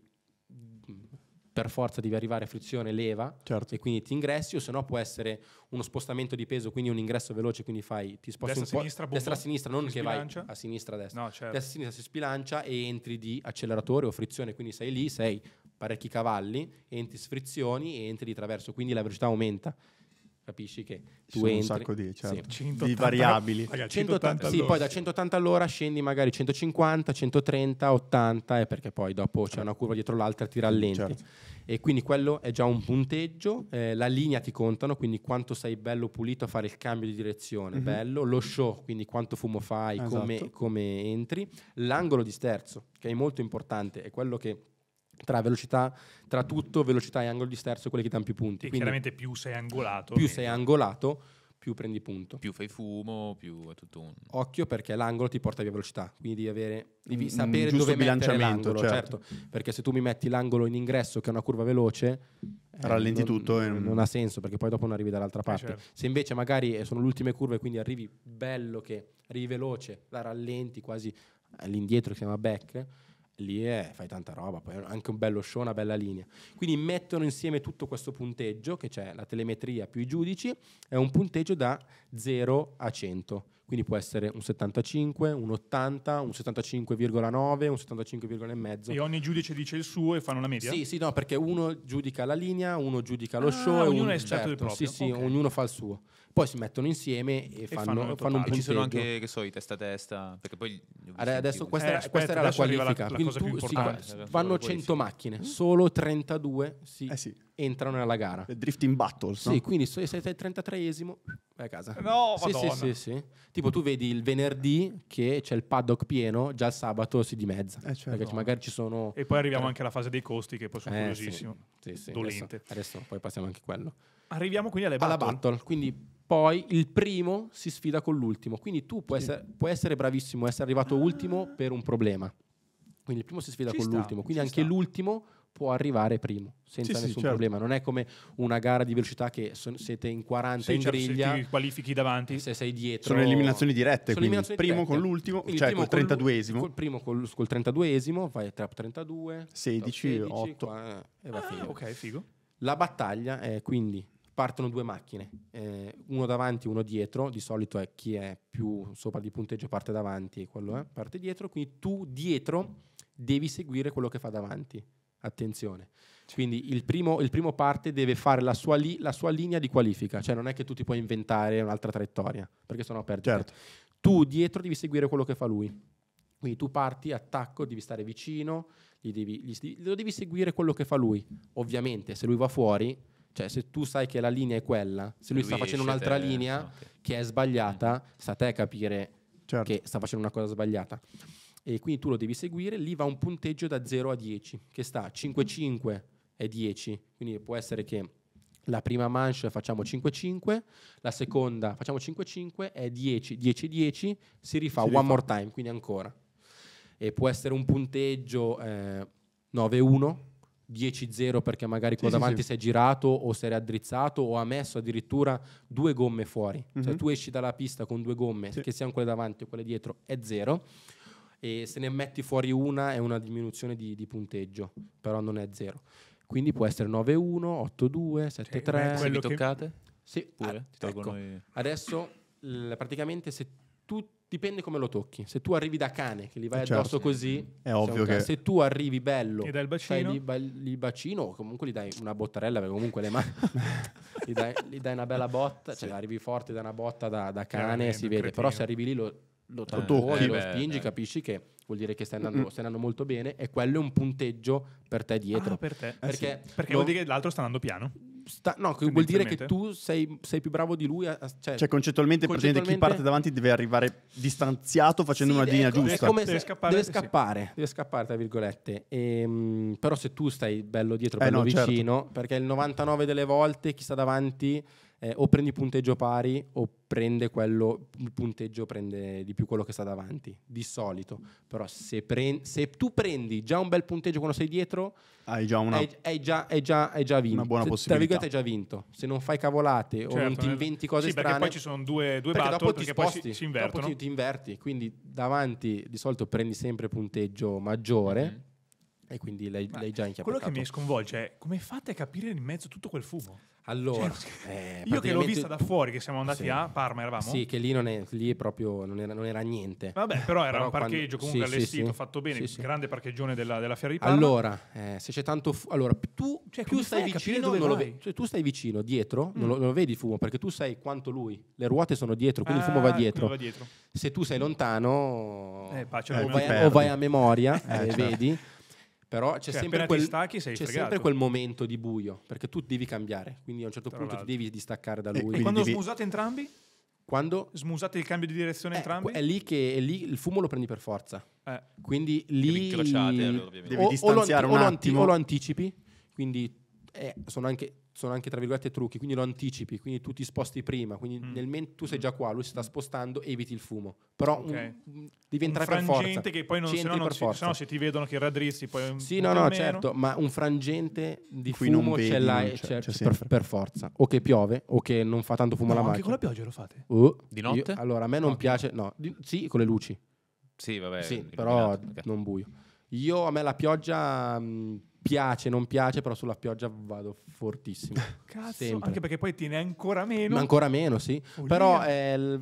per forza devi arrivare a frizione leva certo. e quindi ti ingressi o se no può essere uno spostamento di peso quindi un ingresso veloce quindi fai ti sposti destra, un po' sinistra, boom, destra sinistra non che vai a sinistra a destra no, certo. destra sinistra si spilancia e entri di acceleratore o frizione quindi sei lì sei parecchi cavalli entri sfrizioni e entri di traverso quindi la velocità aumenta capisci che tu entri... un sacco di, certo. sì. 180, di variabili. 180, 180 sì, poi da 180 all'ora scendi magari 150, 130, 80 e perché poi dopo c'è una certo. curva dietro l'altra ti rallenti. Certo. E quindi quello è già un punteggio, eh, la linea ti contano, quindi quanto sei bello pulito a fare il cambio di direzione, mm-hmm. bello, lo show, quindi quanto fumo fai, esatto. come, come entri, l'angolo di sterzo, che è molto importante, è quello che tra velocità, tra tutto, velocità e angolo di sterzo, quelle che danno più punti. E Quindi, chiaramente più sei angolato. Più sei angolato, più prendi punto. Più fai fumo, più è tutto un... Occhio perché l'angolo ti porta via velocità, quindi devi, avere, devi mm, sapere dove mettere l'angolo, certo. certo. Perché se tu mi metti l'angolo in ingresso che è una curva veloce... Eh, rallenti non, tutto. E... Non ha senso perché poi dopo non arrivi dall'altra eh, parte. Eh, certo. Se invece magari eh, sono le ultime curve quindi arrivi bello che arrivi veloce, la rallenti quasi all'indietro che si chiama back lì è, fai tanta roba, poi è anche un bello show, una bella linea. Quindi mettono insieme tutto questo punteggio, che c'è la telemetria più i giudici, è un punteggio da 0 a 100 quindi può essere un 75, un 80, un 75,9, un 75,5. E ogni giudice dice il suo e fanno la media? Sì, sì, no, perché uno giudica la linea, uno giudica lo ah, show. Ognuno un, è esperto certo, del proprio. Sì, sì, okay. ognuno fa il suo. Poi si mettono insieme e, e fanno, fanno, fanno un punteggio. Ci sono anche, che so, i testa a testa, perché poi... Adesso questa, eh, era, aspetta, questa era la qualifica. La, la tu, sì, vanno 100 macchine, solo 32 si, eh sì entrano nella gara. Drifting Battles. Sì, no? quindi sei il 33esimo, vai a casa. No, sì, sì, sì, sì, Tipo tu vedi il venerdì che c'è il paddock pieno, già il sabato si dimezza. Eh, certo. Perché magari ci sono... E poi arriviamo anche alla fase dei costi che poi sono eh, curiosissimo. Sì, sì, sì. Adesso, adesso, poi passiamo anche a quello. Arriviamo quindi alle battle. Alla battle, quindi poi il primo si sfida con l'ultimo. Quindi tu puoi, sì. essere, puoi essere, bravissimo, essere arrivato ultimo per un problema. Quindi il primo si sfida ci con sta, l'ultimo. Quindi anche sta. l'ultimo può arrivare primo senza sì, nessun sì, certo. problema. Non è come una gara di velocità che son, siete in 40 sì, in certo, griglia. Se ti qualifichi davanti, se sei dietro. Sono eliminazioni dirette, sono eliminazioni primo dirette. con l'ultimo, quindi cioè col 32esimo. Col primo col, col 32esimo, vai a trap 32, 16, 16 8 qua, e va ah, figo. Ok, figo. La battaglia è quindi partono due macchine, eh, uno davanti, uno dietro, di solito è chi è più sopra di punteggio parte davanti e quello eh, parte dietro, quindi tu dietro devi seguire quello che fa davanti. Attenzione. Quindi il primo, il primo parte deve fare la sua, li, la sua, linea di qualifica, cioè non è che tu ti puoi inventare un'altra traiettoria, perché sennò perdi. Certo. Tu dietro devi seguire quello che fa lui. Quindi tu parti, attacco, devi stare vicino, gli devi, gli, lo devi seguire quello che fa lui. Ovviamente se lui va fuori, cioè se tu sai che la linea è quella, se lui, lui sta facendo un'altra te, linea okay. che è sbagliata, mm. sta a te capire certo. che sta facendo una cosa sbagliata e quindi tu lo devi seguire, lì va un punteggio da 0 a 10, che sta 5-5 è 10, quindi può essere che la prima manche facciamo 5-5, la seconda facciamo 5-5, è 10, 10, 10, si rifà si one rifà. more time, quindi ancora. E può essere un punteggio eh, 9-1, 10-0 perché magari sì, qua davanti sì, sì. si è girato o si è raddrizzato o ha messo addirittura due gomme fuori. Mm-hmm. Cioè mhm. tu esci dalla pista con due gomme, che siano quelle davanti o quelle dietro, è 0 e se ne metti fuori una è una diminuzione di, di punteggio, però non è zero. Quindi può essere 9-1, 8-2, 7-3. Cioè, li toccate? Che... Sì, ah, pure. Ah, ecco. i... Adesso l- praticamente se tu dipende come lo tocchi. Se tu arrivi da cane, che li vai eh, addosso certo. così, è diciamo ovvio che se tu arrivi bello, e dai il bacino, gli, il bacino o comunque gli dai una bottarella, perché comunque le mani gli, dai, gli, dai, una bella botta, cioè sì. cioè arrivi forte da una botta da, da cane, si vede, cretino. però se arrivi lì lo lo tocchi, eh, lo spingi, capisci che vuol dire che stai andando, mm-hmm. stai andando, molto bene e quello è un punteggio per te dietro. Ah, per te. Eh, perché, sì. perché no, vuol dire che l'altro sta andando piano. Sta, no, vuol dire che tu sei, sei più bravo di lui. A, cioè, cioè, concettualmente, concettualmente chi parte davanti deve arrivare distanziato facendo sì, una linea co- ecco, giusta. Deve, deve scappare, deve scappare, sì. deve scappare tra virgolette. Ehm, però se tu stai bello dietro, eh bello no, certo. vicino, certo. perché il 99 delle volte chi sta davanti eh, o prendi punteggio pari o prende quello, il punteggio prende di più quello che sta davanti, di solito. Però se, pre- se tu prendi già un bel punteggio quando sei dietro, hai già una hai, hai già, hai già, hai già vinto. Una buona possibilità. Tra hai già vinto. Se non fai cavolate certo, o non ti eh. inventi cose sì, strane. Perché poi ci sono due, due perché battle, dopo perché sposti, poi si, si invertono. Dopo ti, ti, inverti, quindi davanti di solito prendi sempre punteggio maggiore. Mm-hmm e quindi l'hai, l'hai già inchiappato. Quello che mi sconvolge è come fate a capire in mezzo tutto quel fumo? Allora, cioè, eh, io che l'ho vista da fuori, che siamo andati sì. a Parma, eravamo? Sì, che lì, non è, lì proprio non era, non era, niente. Vabbè, però era però un parcheggio quando... comunque sì, allestito, sì, fatto bene, grande parcheggione della, della Fiera di Parma. Allora, eh, se c'è tanto fumo, allora tu, cioè, più stai vicino, non lo ve- cioè, tu stai vicino, dietro, mm. non, lo, mm. non, lo, vedi il fumo perché tu sai quanto lui, le ruote sono dietro, quindi ah, il fumo va ah, dietro. va dietro. Se tu sei lontano, eh, pace, o, vai, o, vai, a memoria, eh, eh certo. vedi. Però c'è, cioè, sempre, quel, stacchi, c'è sempre, quel, momento di buio, perché tu devi cambiare, quindi a un certo Tra punto l'altro. ti devi distaccare da lui. E, e quando devi... smusate entrambi? Quando? Smusate il cambio di direzione eh, entrambi? È lì che è lì, il fumo lo prendi per forza. Eh. Quindi lì... Crociate, allora, devi distanziare o lo, o, lo anti, o lo anticipi, quindi eh, sono anche sono anche tra virgolette trucchi, quindi lo anticipi, quindi tu ti sposti prima, quindi mm. nel mentre tu sei già qua, lui si sta mm. spostando, eviti il fumo. Però okay. un, devi entrare un per forza. che poi non, sennò non se no se ti vedono che raddrizzi poi Sì, no, no, meno. certo, ma un frangente di Qui fumo vedi, ce l'hai cioè, c'è, c'è, c'è cioè, per, per, forza, o che piove o che non fa tanto fumo no, la macchina. Anche con la pioggia lo fate? Uh, di notte? Io, allora, a me non okay. piace, no, di, sì, con le luci. Sì, vabbè. Sì, però okay. non buio. Io a me la pioggia mh, piace, non piace, però sulla pioggia vado fortissimo. Cazzo, sempre. anche perché poi tiene ancora meno. Ma ancora meno, sì. Oh, però eh,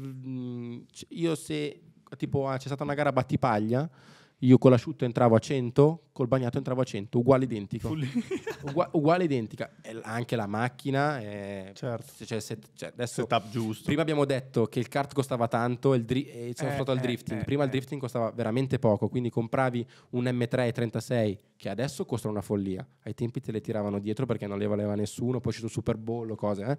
io se tipo ah, c'è stata una gara a battipaglia io con l'asciutto entravo a 100, col bagnato entravo a 100, uguale identico. Ugua- uguale identica. E anche la macchina. È... Eh, certo. Cioè, set- cioè, adesso, Setup giusto. Prima abbiamo detto che il kart costava tanto e, dri- e eh, ci siamo stato eh, al eh, drifting. Eh, prima eh. il drifting costava veramente poco, quindi compravi un M3 36 che adesso costa una follia. Ai tempi te le tiravano dietro perché non le valeva nessuno, poi ci sono Super Bowl, cose. Eh?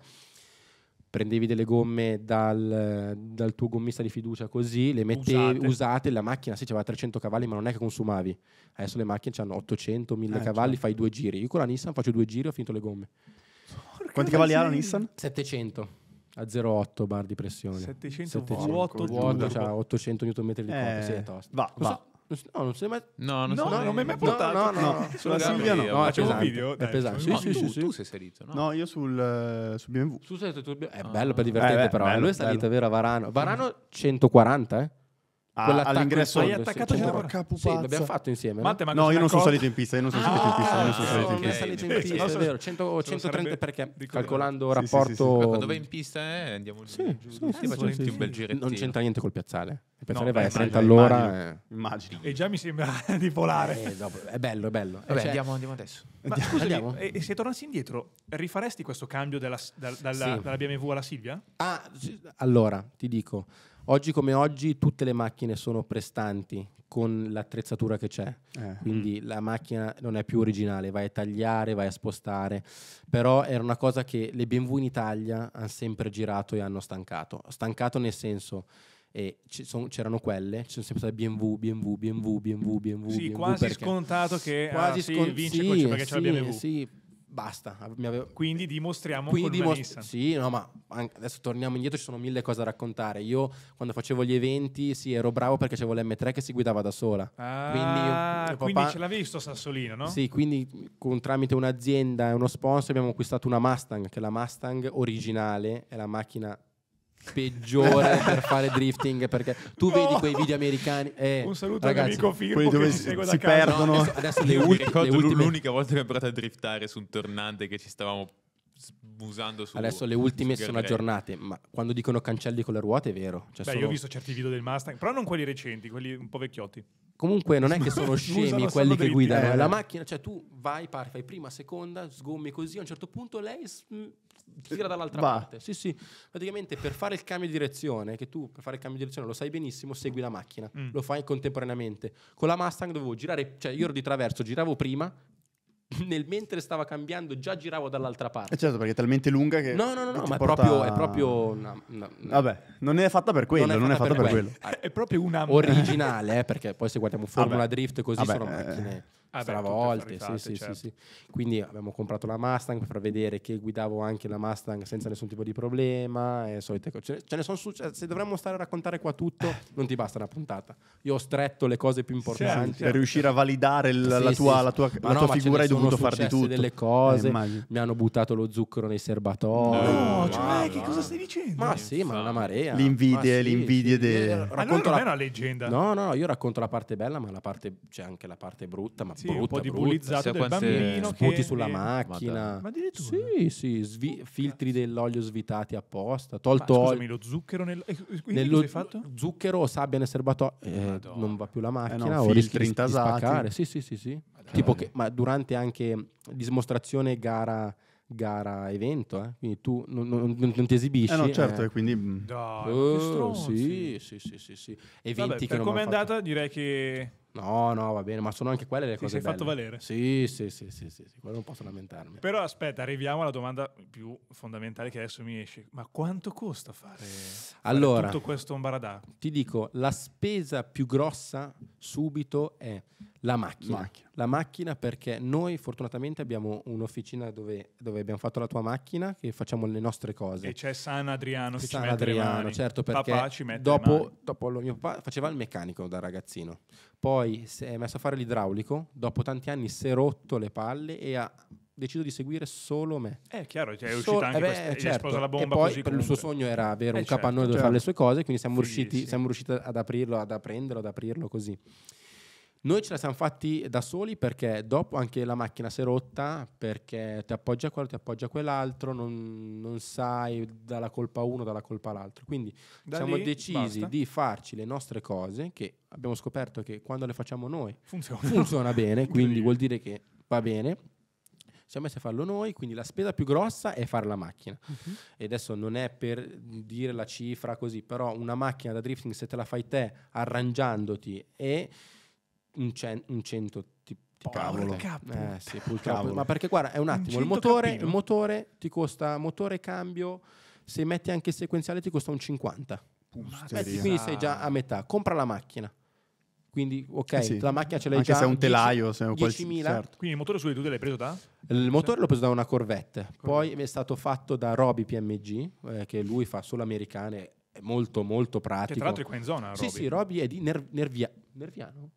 prendevi delle gomme dal, dal, tuo gommista di fiducia così, le mettevi usate. usate, la macchina sì aveva 300 cavalli ma non è che consumavi, adesso le macchine hanno 800, 1000 eh, cavalli, certo. fai due giri, io con la Nissan faccio due giri e ho finito le gomme. Porca Quanti cavalli ha la Nissan? 700 a 0,8 bar di pressione 700, 700 vuoto, vuoto, vuoto 800 Nm di pompa eh, sì, va, va. No, non se ne mai... No, non, no, no, non mi hai mai portato. No, no, no. Sulla Silvia no. no è un video? è pesante. Sì, no, sì, tu, sì, tu sei salito, no? No, io sul, eh, sul BMW. Su sei stato... È ah. bello per divertente eh, beh, però. Eh, bello, Lui è salito, bello. vero, Varano? Varano 140, eh? a, ah, all'ingresso hai attaccato sì. porca pupazza. Sì, l'abbiamo fatto insieme. Mate, no, io non sono salito in pista, io non sono ah, salito in pista, non sono salito in pista. No, è vero, 130 perché calcolando sì, rapporto sì, Quando vai in pista eh, andiamo sì, giù, sì, sì, facciamo un bel girettino. Non c'entra niente col piazzale. Il piazzale no, vai a 30 all'ora, immagino. E già mi sembra di volare. Eh, è bello, è bello. Cioè, andiamo adesso. Ma scusami, eh, se tornassi indietro, rifaresti questo cambio dalla BMW alla Silvia? Ah, allora, ti dico Oggi come oggi tutte le macchine sono prestanti con l'attrezzatura che c'è, eh. quindi la macchina non è più originale, vai a tagliare, vai a spostare, però era una cosa che le BMW in Italia hanno sempre girato e hanno stancato, stancato nel senso e eh, c'erano quelle, ci sono sempre state BMW, BMW, BMW, BMW, BMW. Sì, BMW quasi scontato che ah, quasi ah, sì, scon- vince sì, perché sì, c'è la BMW. Sì, basta. Avevo... Quindi dimostriamo Quindi con dimostri- Nissan. Sì, no, ma adesso torniamo indietro, ci sono mille cose da raccontare. Io quando facevo gli eventi, sì, ero bravo perché avevo l'M3 che si guidava da sola. Ah, quindi, quindi papà... ce l'avevi visto Sassolino, no? Sì, quindi con, tramite un'azienda e uno sponsor abbiamo acquistato una Mustang, che è la Mustang originale, è la macchina peggiore per fare drifting perché tu no. vedi quei video americani eh, un saluto ragazzi, all'amico Firmo dove si, si perdono no, adesso, adesso le, ultime, le ultime l'unica volta che abbiamo provato a driftare su un tornante che ci stavamo smusando su Adesso le ultime sono Galilei. aggiornate, ma quando dicono cancelli con le ruote è vero. Cioè Beh, sono... io ho visto certi video del Mustang, però non quelli recenti, quelli un po' vecchiotti. Comunque non è che sono scemi quelli che guidano, eh, la eh. macchina, cioè tu vai, parti, fai prima, seconda, sgommi così, a un certo punto lei mm, tira dall'altra Va. parte. Sì, sì, praticamente per fare il cambio di direzione, che tu per fare il cambio di direzione lo sai benissimo, segui la macchina, mm. lo fai contemporaneamente. Con la Mustang dovevo girare, cioè io ero di traverso, giravo prima, nel mentre stava cambiando già giravo dall'altra eh, parte. Eh certo, perché è talmente lunga che... No, no, no, no ma porta... è proprio... È proprio no, no, Vabbè, non è fatta per quello, non è fatta, non è fatta per, per quello. quello. È proprio una... Originale, eh, perché poi se guardiamo Formula Vabbè. Drift così Vabbè, sono eh, macchine... Eh ah stravolte. Beh, rifate, sì, certo. sì, sì, Quindi abbiamo comprato la Mustang per far vedere che guidavo anche la Mustang senza nessun tipo di problema. E solite cose. Ce ne sono successe. Cioè, se dovremmo stare a raccontare qua tutto, eh. non ti basta una puntata. Io ho stretto le cose più importanti. Sì, per certo. riuscire a validare l- la, tua, la tua, la no, tua figura hai dovuto fare di tutto. delle cose. Eh, mi hanno buttato lo zucchero nei serbatoi. Eh, no, no cioè, che cosa stai dicendo? Ma sì, ma una marea. L'invidie, l'invidie. De... Eh, racconto non è una leggenda. No, no, io racconto la parte bella, ma la parte, c'è anche la parte brutta. Ma sì, brutta, un po' di bullizzato del bambino sputi che... sulla macchina ma addirittura sì sì svi- filtri dell'olio svitati apposta tolto ma, scusami, lo zucchero nel... Eh, nello zucchero o sabbia nel serbatoio eh, non va più la macchina eh no, o rischi di, di spaccare sì sì sì, sì. Tipo che, ma durante anche dimostrazione gara gara evento, eh? quindi tu non, non, non ti esibisci. Eh no, certo, eh. quindi... Mm. Dai, oh, sì, sì, sì, sì, sì. Eventi Vabbè, che per come è andata direi che No, no, va bene, ma sono anche quelle le Ti cose sei belle. fatto valere. Sì, sì, sì, sì, sì, sì, quello non posso lamentarmi. Però aspetta, arriviamo alla domanda più fondamentale che adesso mi esce. Ma quanto costa fare, allora, fare tutto questo ombaradà? Ti dico, la spesa più grossa subito è la macchina. macchina. La macchina perché noi fortunatamente abbiamo un'officina dove, dove, abbiamo fatto la tua macchina che facciamo le nostre cose. E c'è San Adriano, San Adriano, certo perché papà ci mette dopo, dopo mio papà faceva il meccanico da ragazzino, poi si è messo a fare l'idraulico, dopo tanti anni si è rotto le palle e ha deciso di seguire solo me. Eh, chiaro, cioè, è uscita solo, anche eh beh, questa, certo, la bomba poi, il suo sogno era avere eh un certo, capannone dove certo. fare le certo. sue cose, quindi siamo, sì, riusciti, sì. siamo riusciti ad aprirlo, ad apprenderlo, ad aprirlo così. Noi ce la siamo fatti da soli perché dopo anche la macchina si è rotta, perché ti appoggia quello, ti appoggia quell'altro, non, non sai dalla colpa uno, dalla colpa l'altro. Quindi da siamo lì, decisi basta. di farci le nostre cose che abbiamo scoperto che quando le facciamo noi funziona, funziona bene, quindi vuol dire che va bene siamo messi a farlo noi, quindi la spesa più grossa è fare la macchina. Uh-huh. E adesso non è per dire la cifra così, però una macchina da drifting se te la fai te arrangiandoti e un, cen- un 100 ti, ti cavolo. Eh, sì, cavolo. Ma perché guarda, è un attimo, un il, motore, il motore ti costa motore cambio, se metti anche il sequenziale ti costa un 50. Metti, eh, quindi sei già a metà. Compra la macchina. Quindi, ok, eh sì. la macchina ce l'hai anche già. se è un telaio, 10, se è un qualsiasi. 10.000. Certo. Quindi il motore su tu l'hai preso da? Il motore l'ho preso da una Corvette. Corvette. Poi è stato fatto da Roby PMG, eh, che lui fa solo americane. È molto, molto pratico. Che tra l'altro è qua in zona. Roby. Sì, sì, Roby è di Nervia- Nerviano.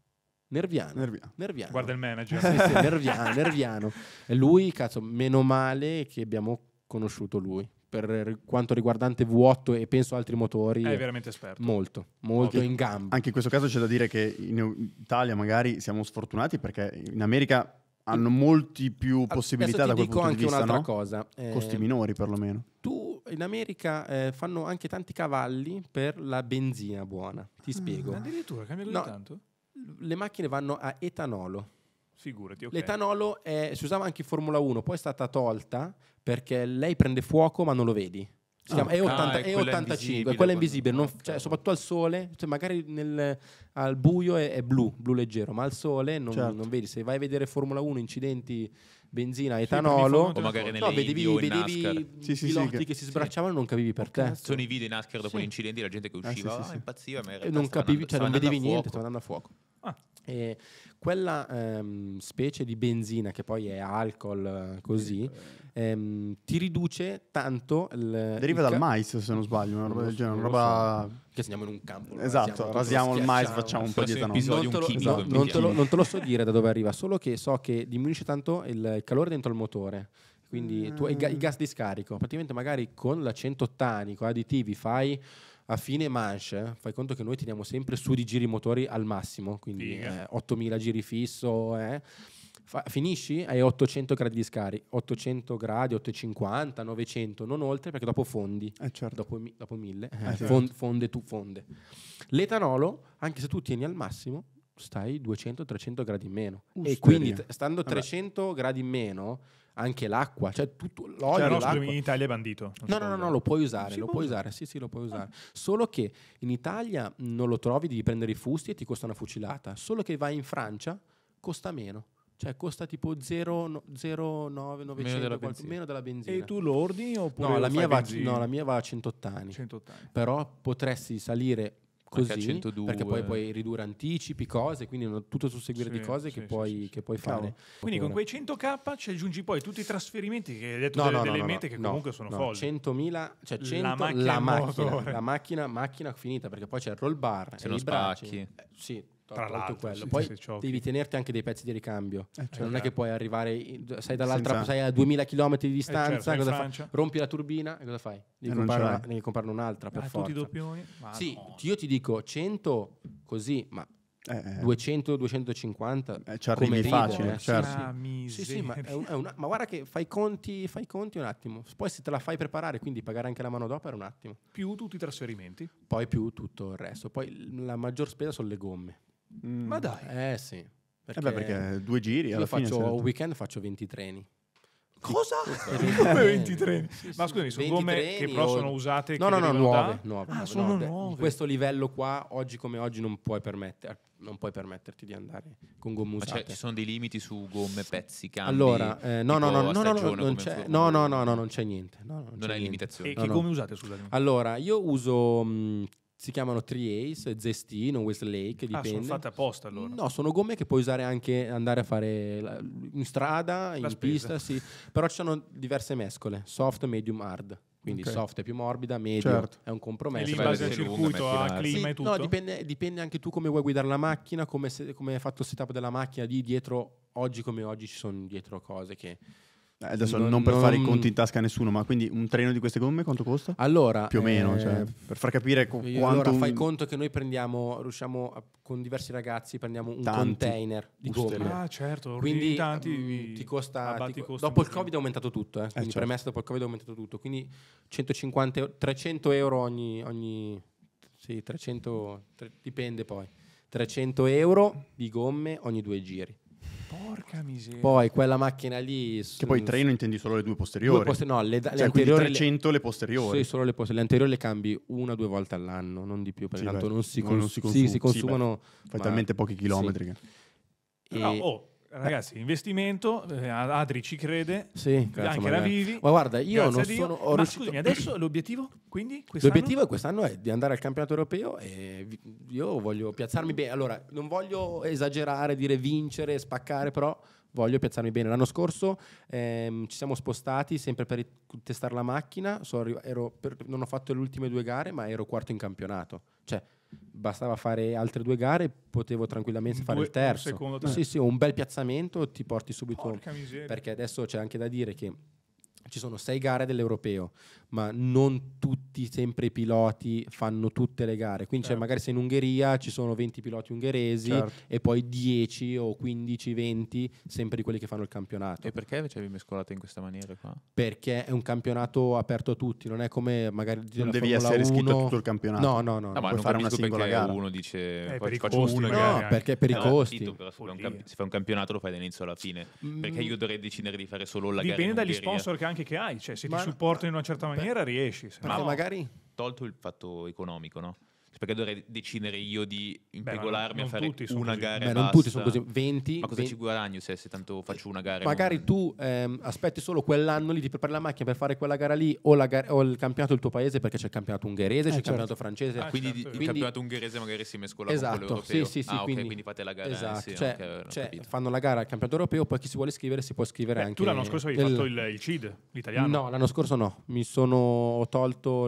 Nerviano. Nerviano. Nerviano. Guarda il manager. sì, sì, Nerviano, Nerviano. E lui, cazzo, meno male che abbiamo conosciuto lui. Per quanto riguardante V8 e penso altri motori, è veramente esperto. Molto, molto okay. in gamba. Anche in questo caso c'è da dire che in Italia magari siamo sfortunati perché in America hanno molti più possibilità da quel punto di vista. Dico anche un'altra no? cosa. Eh, Costi minori perlomeno. Tu in America eh, fanno anche tanti cavalli per la benzina buona, ti ah, spiego. Addirittura, cambiano no, tanto? le macchine vanno a etanolo. Figurati, okay. L'etanolo è, si usava anche in Formula 1, poi è stata tolta perché lei prende fuoco ma non lo vedi. Si chiama ah, E85, ah, è quella invisibile, quella invisibile non, ah, cioè, soprattutto al sole, cioè magari nel, al buio è, è, blu, blu leggero, ma al sole non, certo. non, vedi. Se vai a vedere Formula 1, incidenti, benzina, sì, etanolo, o magari nelle no, vedevi, o vedevi sì, sì, piloti sì, che si sbracciavano e non capivi perché. Sono i video in NASCAR dopo gli incidenti, la gente che ah, usciva ah, impazziva, ma in non, capivi, andando, cioè, non vedevi niente, stavano andando a fuoco. Ah. E quella ehm, specie di benzina, che poi è alcol, eh, così, eh, ehm, ti riduce tanto. Il, Deriva il dal ca- mais, se non sbaglio, una roba del genere, una roba. Che andiamo in un campo. Esatto, rasiamo il mais, facciamo un po' di etanolo. Non, te lo, no, non, non te lo so dire da dove arriva, solo che so che diminuisce tanto il calore dentro il motore quindi tu, i, gas di scarico praticamente magari con la 180 con additivi fai a fine manche fai conto che noi teniamo sempre su di giri motori al massimo, quindi eh, 8000 giri fisso, eh. Fa, finisci hai 800 gradi di scari, 800 gradi, 850, 900, non oltre perché dopo fondi, eh certo. dopo, dopo 1000, eh, eh certo. fond, fonde tu fonde. L'etanolo, anche se tu tieni al massimo, stai 200-300 gradi in meno. Usteria. Uh, e quindi t- stando Vabbè. 300 gradi in meno anche l'acqua, cioè tutto l'olio. Cioè, no, in Italia è bandito. No, no, no, no, lo puoi usare, si lo puoi usa. usare, sì, sì, lo puoi ah. usare. Ah. Solo che in Italia non lo trovi, devi prendere i fusti e ti costa una fucilata, solo che vai in Francia costa meno. Cioè costa tipo 0,9900 meno, della meno della benzina. E tu lo ordini oppure no, la mia va, no, la mia va a 180 anni. 180 anni. Però potresti salire così, perché poi puoi ridurre anticipi, cose, quindi tutto il susseguire sì, di cose sì, che, puoi, che, puoi, fare. Quindi con quei 100k ci aggiungi poi tutti i trasferimenti che hai detto no, delle, no, delle no, mete che comunque sono no, folli. 100.000, cioè 100, la macchina, la macchina, la macchina, macchina finita, perché poi c'è il roll bar, se lo i eh, sì, tra l'altro, quello. Sì, poi sì, sì, devi tenerti anche dei pezzi di ricambio. Eh, cioè, certo. Non è certo. che puoi arrivare, sei, eh, dall'altra, sei a 2000 km di distanza, eh, certo, rompi la turbina e cosa fai? Devi, eh, comprare, una, devi comprare, un'altra per ah, forza. tutti i doppioni? Ma sì, no. io ti dico 100 così, ma eh, 200-250 eh. eh, ci arrivi facile, eh, certo. Ah, sì, sì, ma, è una, è una, ma, guarda che fai conti, fai conti un attimo, poi se te la fai preparare, quindi pagare anche la manodopera un attimo. Più tutti i trasferimenti. Poi più tutto il resto. Poi la maggior spesa sono le gomme. Mm, Ma dai. Eh sì. Perché, eh beh, perché due giri alla fine. Faccio, weekend faccio 20 treni. Cosa? Come 20 treni? Ma scusami, sono gomme che però sono usate No, no, no, nuove, nuove, ah, sono nuove. Questo livello qua, oggi come oggi, non puoi, non puoi permetterti di andare con gomme usate. ci sono dei limiti su gomme, pezzi, cambi? Allora, eh, no, no, no, no, non c'è, no, no, no, non c'è niente. non hai limitazioni. E che gomme usate, scusami? Allora, io uso mm, si chiamano Three Ace, Zestino, Westlake, dipende. Ah, sono fatte apposta allora? No, sono gomme che puoi usare anche andare a fare la, in strada, la in spesa. pista, sì. Però ci sono diverse mescole, soft, medium, hard. Quindi okay. soft è più morbida, medium certo. è un compromesso. E lì in base al circuito, a clima sì, e tutto? No, dipende, dipende, anche tu come vuoi guidare la macchina, come, hai fatto il setup della macchina, lì dietro, oggi come oggi ci sono dietro cose che eh, adesso non, non per non... fare i conti in tasca a nessuno, ma quindi un treno di queste gomme quanto costa? Allora, più o meno, cioè, eh... cioè, per far capire co- quanto. Allora, fai conto che noi prendiamo, riusciamo a, con diversi ragazzi, prendiamo un tanti. container di gomme. Ah, certo, quindi tanti mm, ti costa. Ti co- dopo il Covid è aumentato tutto, eh, eh certo. premesso, dopo il Covid è aumentato tutto. Quindi 150 300 euro ogni, ogni sì, 300, tre, dipende poi. 300 euro di gomme ogni due giri. Porca miseria. Poi quella macchina lì. Che poi treno intendi solo le due posteriori. Due poster- no, le, cioè, le anteriori. 300 le, le posteriori. Sì, solo le posteriori. Le anteriori le cambi una o due volte all'anno, non di più. Perché sì, tanto non si, cons- non si, consum- sì, si consumano. Sì, beh, ma... talmente pochi chilometri. Sì. Che... E... No, oh, Ragazzi, investimento, eh, Adri ci crede, sì, cazzo, anche la vivi. Ma guarda, io non sono... Ho ma riuscito... scusami, adesso l'obiettivo? Quindi, quest'anno? L'obiettivo quest'anno è di andare al campionato europeo e io voglio piazzarmi bene. Allora, non voglio esagerare, dire vincere, spaccare, però voglio piazzarmi bene. L'anno scorso ehm, ci siamo spostati sempre per testare la macchina, so, per, non ho fatto le ultime due gare, ma ero quarto in campionato. Cioè, bastava fare altre due gare potevo tranquillamente due, fare il terzo. Un secondo, sì, sì, un bel piazzamento ti porti subito. Perché adesso c'è anche da dire che ci sono sei gare dell'Europeo, ma non tutti sempre i piloti fanno tutte le gare. Quindi certo. cioè, magari se in Ungheria ci sono 20 piloti ungheresi certo. e poi 10 o 15, 20 sempre di quelli che fanno il campionato. E perché ci avevi mescolato in questa maniera qua? Perché è un campionato aperto a tutti, non è come magari Non devi Formula essere iscritto a tutto il campionato. No, no, no, no, no puoi fare una singola gara. uno dice eh, per i costi, una no, perché per eh, i costi. se, fai un campionato lo fai dall'inizio alla fine, mm. perché io dovrei decidere di fare solo la Dipende gara. Dipende dagli sponsor che anche anche che hai, cioè se ma ti supportano in una certa maniera riesci. Ma no, magari tolto il fatto economico, no? perché dovrei decidere io di impegolarmi Beh, non, non a fare una così. gara Beh, non tutti sono così 20 ma cosa 20... ci guadagno se, se, tanto faccio una gara magari non... tu ehm, aspetti solo quell'anno lì ti prepari la macchina per fare quella gara lì o, gara, o il campionato del tuo paese perché c'è il campionato ungherese eh, c'è certo. il campionato francese ah, quindi, certo. il quindi... campionato ungherese magari si mescola esatto, con quello europeo sì, sì, sì, ah, quindi... Okay, quindi fate la gara esatto, sì, cioè, okay, cioè, fanno la gara al campionato europeo poi chi si vuole iscrivere si può iscrivere Beh, anche tu l'anno scorso avevi fatto il, CID l'italiano no l'anno scorso no mi sono tolto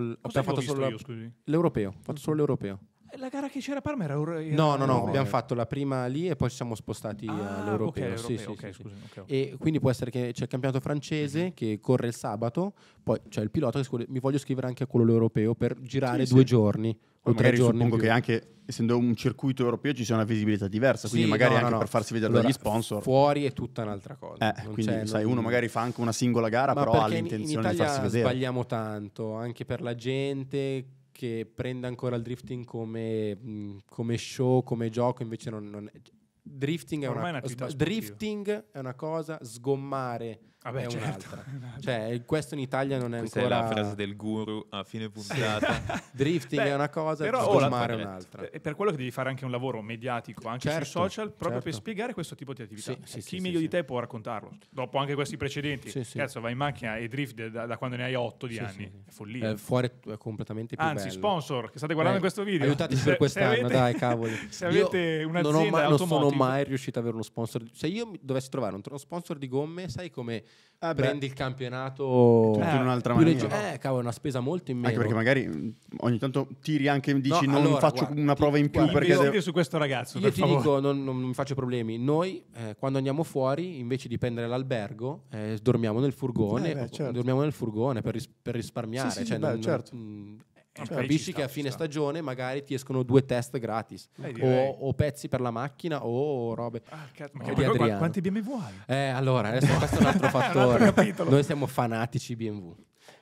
l'europeo ho fatto solo l'europeo europeo. Eh, la gara che c'era a Parma era, euro- era No, no, no, abbiamo fatto la prima lì e poi ci siamo spostati Ah, all'europeo. ok, sì, sì, europeo, sì, scusami, ok, ok. E quindi può essere che c'è il campionato francese mhm. che corre il sabato, poi c'è il pilota che scuole- mi voglio scrivere anche a quello europeo per girare Sì, due sì. giorni o tre giorni. suppongo che anche essendo un circuito europeo ci sia una visibilità diversa, quindi Sì, magari no, anche no. per farsi vedere Allora, dagli sponsor. Fuori è tutta un'altra cosa. Eh, non c'è- quindi sai, non- uno magari fa anche una singola gara, Ma però ha perché in- l'intenzione in di farsi vedere. sbagliamo tanto, anche per la gente che prenda ancora il drifting come, come show, come gioco, invece non, non è. Drifting è, una, è una drifting è una cosa, sgommare Vabbè, eh, è certo. un'altra. Cioè, questo in Italia non è Questa ancora... Questa è la frase del guru a fine puntata. Drifting Beh, è una cosa, però, è un'altra. E eh, per quello che devi fare anche un lavoro mediatico, anche certo, sui social, proprio certo. per spiegare questo tipo di attività. Sì, sì, cioè, chi sì, meglio di te può raccontarlo? Dopo anche questi precedenti. Cazzo, vai in macchina e drift da, da quando ne hai 8 di anni. È follia. Eh, fuori è completamente più Anzi, bello. sponsor, che state guardando eh, questo video. Aiutateci per quest'anno, avete, dai, cavoli. Se avete un'azienda non, non sono mai riuscito ad avere uno sponsor. Se io dovessi trovare uno sponsor di gomme, sai come ah, prendi il campionato eh, in un'altra maniera. Eh, cavolo, è una spesa molto in meno. Anche perché magari mm, ogni tanto tiri anche e dici no, non allora, faccio guarda, una prova in più guarda, perché devo... su questo ragazzo, io ti favore. dico non, non, mi faccio problemi. Noi eh, quando andiamo fuori, invece di prendere l'albergo, eh, dormiamo nel furgone, eh, beh, certo. dormiamo nel furgone per, ris- per risparmiare, sì, sì, cioè, beh, non, certo. mh, mm, No, cioè, capisci sta, che a fine stagione magari ti escono due test gratis eh, o, o, pezzi per la macchina o robe ah, cazzo, ma di Adriano. quanti BMW hai? Eh, allora, adesso questo è un altro fattore. un altro Noi siamo fanatici BMW.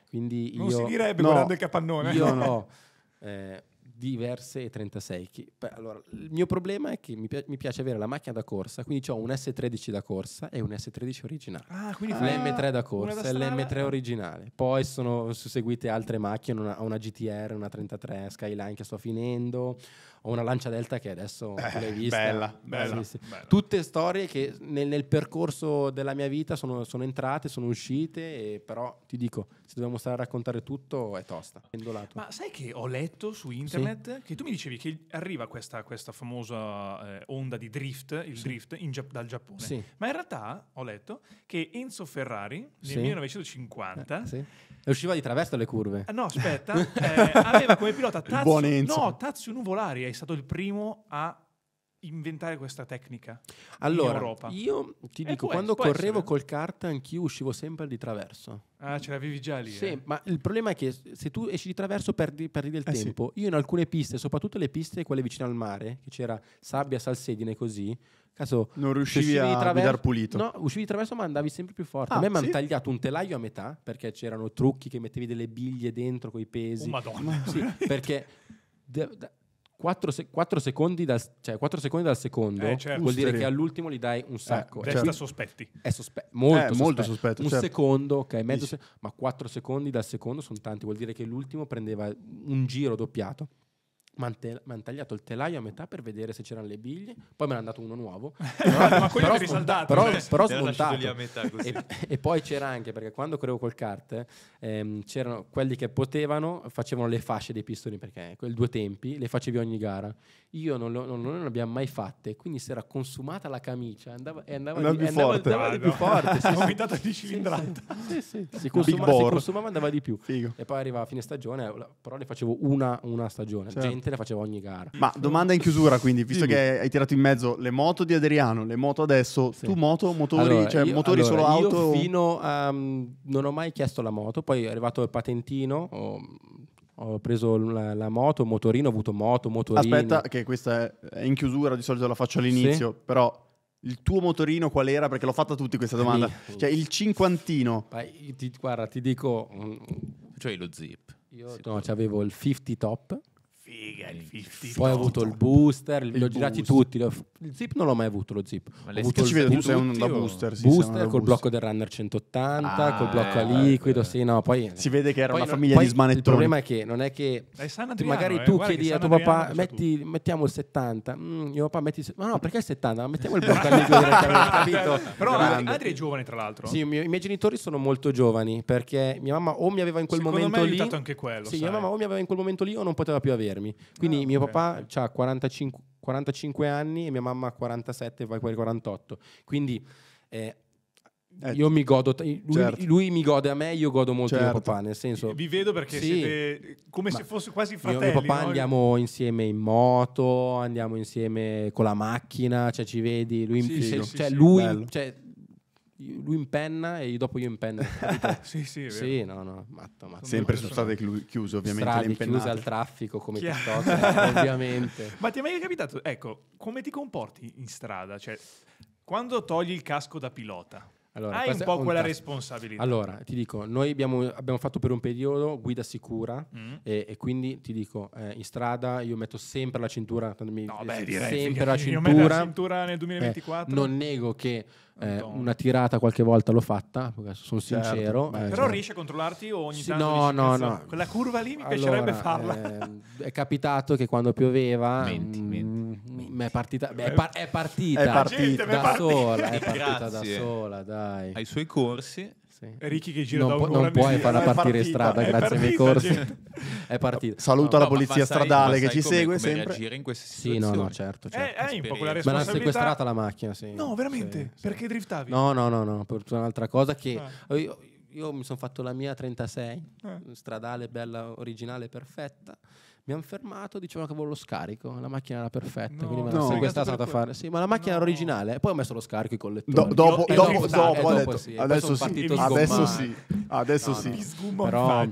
Quindi non io, si direbbe no, guardando il capannone. Io no. Eh, diverse e 36 Beh, allora, il mio problema è che mi, pi- mi, piace avere la macchina da corsa, quindi ho un S13 da corsa e un S13 originale. Ah, quindi ah, l'M3 da corsa e l'M3 originale. Poi sono seguite altre macchine, una, una GTR, una 33 Skyline che sto finendo, ho una lancia delta che adesso eh, l'hai vista. Bella, eh, bella, bella, Tutte storie che nel, nel percorso della mia vita sono, sono entrate, sono uscite, e però ti dico, se dobbiamo stare a raccontare tutto è tosta. Pendolato. Ma sai che ho letto su internet sì. che tu mi dicevi che arriva questa, questa famosa eh, onda di drift, il drift Gia- dal Giappone. Sì. Ma in realtà ho letto che Enzo Ferrari nel 1950 eh, usciva di traverso alle curve. Eh, no, aspetta, eh, aveva come pilota Tazio, no, Tazio Nuvolari è stato il primo a inventare questa tecnica allora, in Europa. Io ti dico, può, quando correvo essere. col kart anch'io uscivo sempre di traverso. Ah, ce l'avevi già lì. Sì, eh. ma il problema è che se tu esci di traverso perdi, perdi del eh tempo. Sì. Io in alcune piste, soprattutto le piste, quelle vicine al mare, che c'era sabbia, salsedine così, Caso, non riuscivi a traver- guidare pulito. No, uscivi di traverso ma andavi sempre più forte. Ah, a me mi hanno tagliato un telaio a metà perché c'erano trucchi che mettevi delle biglie dentro con i pesi. Oh, madonna. Sì, perché... D- d- 4, se- 4, secondi, dal, cioè 4 secondi dal secondo eh, certo. vuol dire che all'ultimo gli dai un eh, sacco. Eh, resta sospetti. È sospe- molto, eh, sospetto. molto sospetto. Un certo. secondo, ok, mezzo se- ma 4 secondi dal secondo sono tanti, vuol dire che l'ultimo prendeva un giro doppiato mi hanno tagliato il telaio a metà per vedere se c'erano le biglie, poi me ne hanno dato uno nuovo, però, ma quello però, smonta- però, eh, però smontato. E, e, poi c'era anche, perché quando correvo col kart, ehm, c'erano quelli che potevano, facevano le fasce dei pistoni, perché quel due tempi le facevi ogni gara. Io non, le abbiamo mai fatte, quindi si era consumata la camicia andava, e andava, andava, di, più andava, andava ah, di più ah, forte. Sì, aumentata di cilindrata. Sì, sì, si, consuma, si, consumava, andava di più. Figo. E poi arrivava a fine stagione, però le facevo una, una stagione. Certo. Gente veramente le facevo ogni gara. Ma domanda in chiusura, quindi, visto Dimmi. che hai tirato in mezzo le moto di Adriano, le moto adesso, sì. tu moto, motori, allora, cioè io, motori allora, solo auto? Io fino a, um, non ho mai chiesto la moto, poi è arrivato il patentino, ho, ho preso la, la, moto, motorino, ho avuto moto, motorino. Aspetta, che questa è, in chiusura, di solito la faccio all'inizio, sì. però il tuo motorino qual era? Perché l'ho fatta a tutti questa domanda. Sì. Cioè, il cinquantino. Ti, guarda, ti dico... Cioè lo zip. Io sì, no, avevo il 50 top, il, il Poi ho avuto il booster, li ho girati tutti, li ho il zip non l'ho mai avuto, lo zip. Ma ho avuto ci vedo, tu sei un, da oh. booster. Sì, booster col booster. blocco del runner 180, ah, col blocco a eh, liquido, eh, sì, no, poi... Si vede che era poi, una famiglia poi, di smanettoni. Il problema è che non è che... Adriano, magari eh, tu chiedi a tuo papà, metti, mettiamo il 70, mm, mio papà metti... Ma no, perché il 70? Mettiamo il blocco a liquido direttamente, Però Grande. Adri è giovane, tra l'altro. Sì, i miei genitori sono molto giovani, perché mia mamma o mi aveva in quel momento lì... anche quello, Sì, mia mamma o mi aveva in quel momento lì o non poteva più avermi. Quindi ah, mio papà ha 45... 45 anni e mia mamma ha 47 poi va 48. Quindi eh, eh, io mi godo, lui, certo. lui, mi gode a me, io godo molto certo. mio papà, nel senso... Vi vedo perché sì, siete come se fosse quasi fratelli. Io e mio papà no? andiamo insieme in moto, andiamo insieme con la macchina, cioè ci vedi, lui, sì, sì, cioè, lui cioè, lui in penna e dopo io in penna. sì, sì, sì, no, no, matto, matto. Sempre su strade chiuse, ovviamente. Strade chiuse al traffico come Chiaro. TikTok, eh, ovviamente. Ma ti è mai capitato, ecco, come ti comporti in strada? Cioè, quando togli il casco da pilota? Allora, Hai un po' un quella task. responsabilità. Allora, ti dico, noi abbiamo, abbiamo, fatto per un periodo guida sicura mm. e, e, quindi ti dico, eh, in strada io metto sempre la cintura, mi, no, eh, beh, direi, sempre la cintura. la cintura nel 2024. Eh, non nego che eh, una tirata qualche volta l'ho fatta, sono certo, sincero. Eh, però cioè... riesci a controllarti o ogni sì, tanto? No, no, no. Quella curva lì mi allora, piacerebbe farla. Eh, è capitato che quando pioveva... Menti, mm, mm, è partita, beh, è, par- è partita, è partita, gente, da, partita. Sola, è partita da sola, dai. Ai suoi corsi sì. Ricky che gira non da un po- Non puoi farla partire partita, strada grazie ai miei corsi. Cioè. è partita. Saluta no, la polizia stradale sai, che ci segue come sempre. reagire in queste situazioni. Sì, no, no, certo. Eh, certo. È, eh, è un po' quella responsabilità. Ma l'ha sequestrata la macchina, sì. No, veramente? Sì, Perché driftavi? No, no, no, no, per un'altra cosa che... Ah. Io, io, mi sono fatto la mia 36, eh. Ah. stradale bella, originale, perfetta mi hanno fermato, dicevano che avevo lo scarico, la macchina era perfetta, no, quindi me l'hanno no, sequestrata a fare. Sì, ma la macchina no. era originale, poi ho messo lo scarico i collettori. Do, dopo, Io, dopo, eh, dopo, dopo, dopo sì, adesso, sì, adesso sì, adesso sì. Però,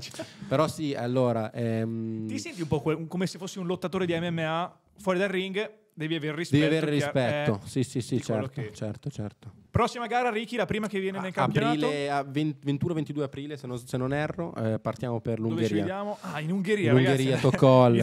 però, sì, allora... Ehm... Ti senti un po' come se fossi un lottatore di MMA fuori dal ring devi aver rispetto. Devi avere rispetto, eh, sì, sì, sì, certo, che... certo, certo. Prossima gara, Ricky, la prima che viene a- nel campionato. Aprile, 21-22 aprile, se non, se non erro, eh, partiamo per l'Ungheria. Dove ci vediamo? Ah, in Ungheria, in Ungheria, Tocol.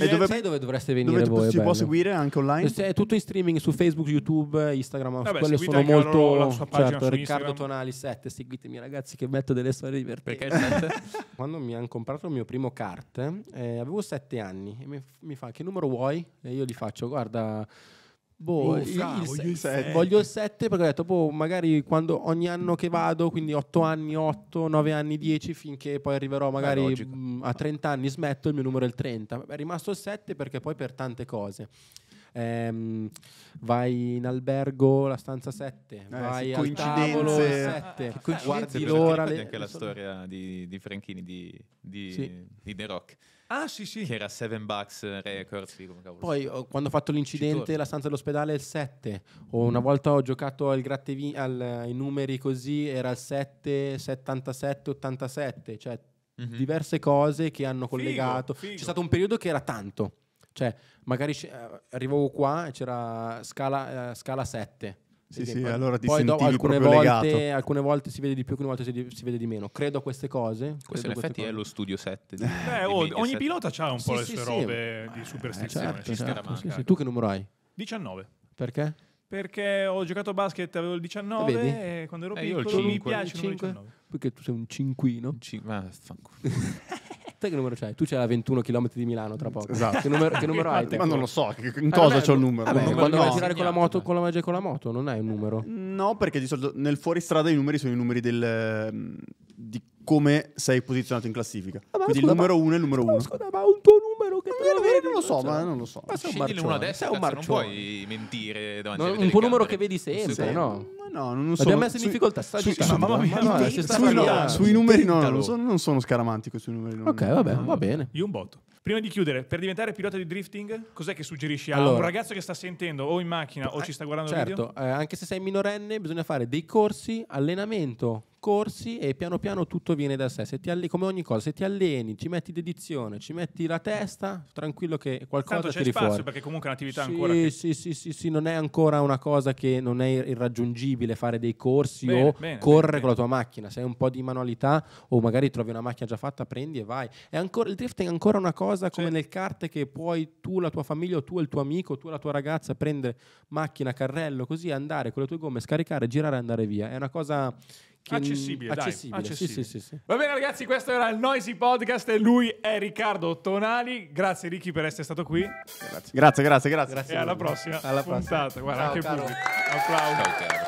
e dove, sai dove dovreste venire dove voi? Si può seguire anche online? È tutto in streaming su Facebook, YouTube, Instagram, Vabbè, quelle sono molto... Certo, Riccardo Tonali 7, seguitemi ragazzi che metto delle storie divertenti. Perché Quando mi hanno comprato il mio primo kart, eh, avevo 7 anni e mi, mi fa che numero vuoi? E io gli faccio guarda... Boh, oh, fra, il, voglio, il 7. voglio il 7 perché ho detto, boh, magari quando ogni anno che vado, quindi 8 anni, 8, 9 anni, 10, finché poi arriverò magari mh, mm, a 30 anni, smetto, il mio numero è il 30. È rimasto il 7 perché poi per tante cose. Ehm, vai in albergo, la stanza 7, eh, vai al tavolo 7, guardi l'ora. Le... anche la storia di, di Franchini, di, di, sì. di The Rock Ah, sì, sì. Che era 7 Bucks Records. Poi, oh, quando ho fatto l'incidente, la stanza dell'ospedale è il 7. O una volta ho giocato al grattevini, eh, ai numeri così, era il 7, 77, 87. Cioè, mm-hmm. diverse cose che hanno collegato. Figo, figo. C'è stato un periodo che era tanto. Cioè, magari eh, arrivavo qua e c'era scala, eh, scala 7 sì, sì, allora Poi dopo, alcune, volte, alcune, volte, si vede di più, alcune volte si, si vede di meno. Credo a queste cose. Questo in effetti cose. è lo studio 7. Eh, ogni pilota ha un po' le sue robe eh, di certo, superstizione. Certo, certo. Tu che numero hai? 19. Perché? Perché ho giocato a basket, avevo il 19 Vedi? e quando ero eh, piccolo il 5. mi piace il 19. Perché tu sei un cinquino. Cin- ma fanculo. Te che numero c'hai? Tu c'hai la 21 km di Milano tra poco. Esatto. Che numero, che numero hai? Te? Ma non lo so, che, eh, in cosa c'ho il numero? Vabbè, numero quando no. vai a girare con la moto, con la magia con la moto, non hai un numero. No, perché di solito nel fuoristrada i numeri sono i numeri del di come sei posizionato in classifica. Ah, Quindi scusa, il numero uno è il numero 1. Ma un tuo numero che te vedi? Non lo so, cioè, ma non lo so. Ma sei un marcione. sei un marcione. Non puoi mentire davanti no, a Un tuo numero che vedi sempre, sempre. no? No, non lo so. Abbiamo messo in difficoltà. Sta eh, sui numeri no, non sono, non sono scaramantico sui numeri. No, ok, vabbè, va bene. Io un botto. Prima di chiudere, per diventare pilota di drifting, cos'è che suggerisci allora, a un ragazzo che sta sentendo o in macchina o eh, ci sta guardando certo, video? Certo, anche se sei minorenne, bisogna fare dei corsi, allenamento discorsi e piano piano tutto viene da sé. Se ti alle- come ogni cosa, se ti alleni, ci metti dedizione, ci metti la testa, tranquillo che qualcosa Tanto c'è spazio fuori. perché comunque è un'attività sì, ancora che... sì, sì, sì, sì, non è ancora una cosa che non è irraggiungibile fare dei corsi bene, o bene, correre bene, con la tua macchina, se hai un po' di manualità o magari trovi una macchina già fatta, prendi e vai. Ancora, il drifting è ancora una cosa come nel kart che puoi tu, la tua famiglia o tu, il tuo amico, tu, la tua ragazza prendere macchina, carrello, così andare con le tue gomme, scaricare, girare e andare via. È una cosa accessibile, accessibile, dai, accessibile. Sì, sì, sì, Va bene ragazzi, questo era il Noisy Podcast e lui è Riccardo Tonali. Grazie Ricky per essere stato qui. Grazie, grazie, grazie. grazie. e alla prossima, alla prossima. Guarda, Ciao, anche caro. Applausi. Ciao,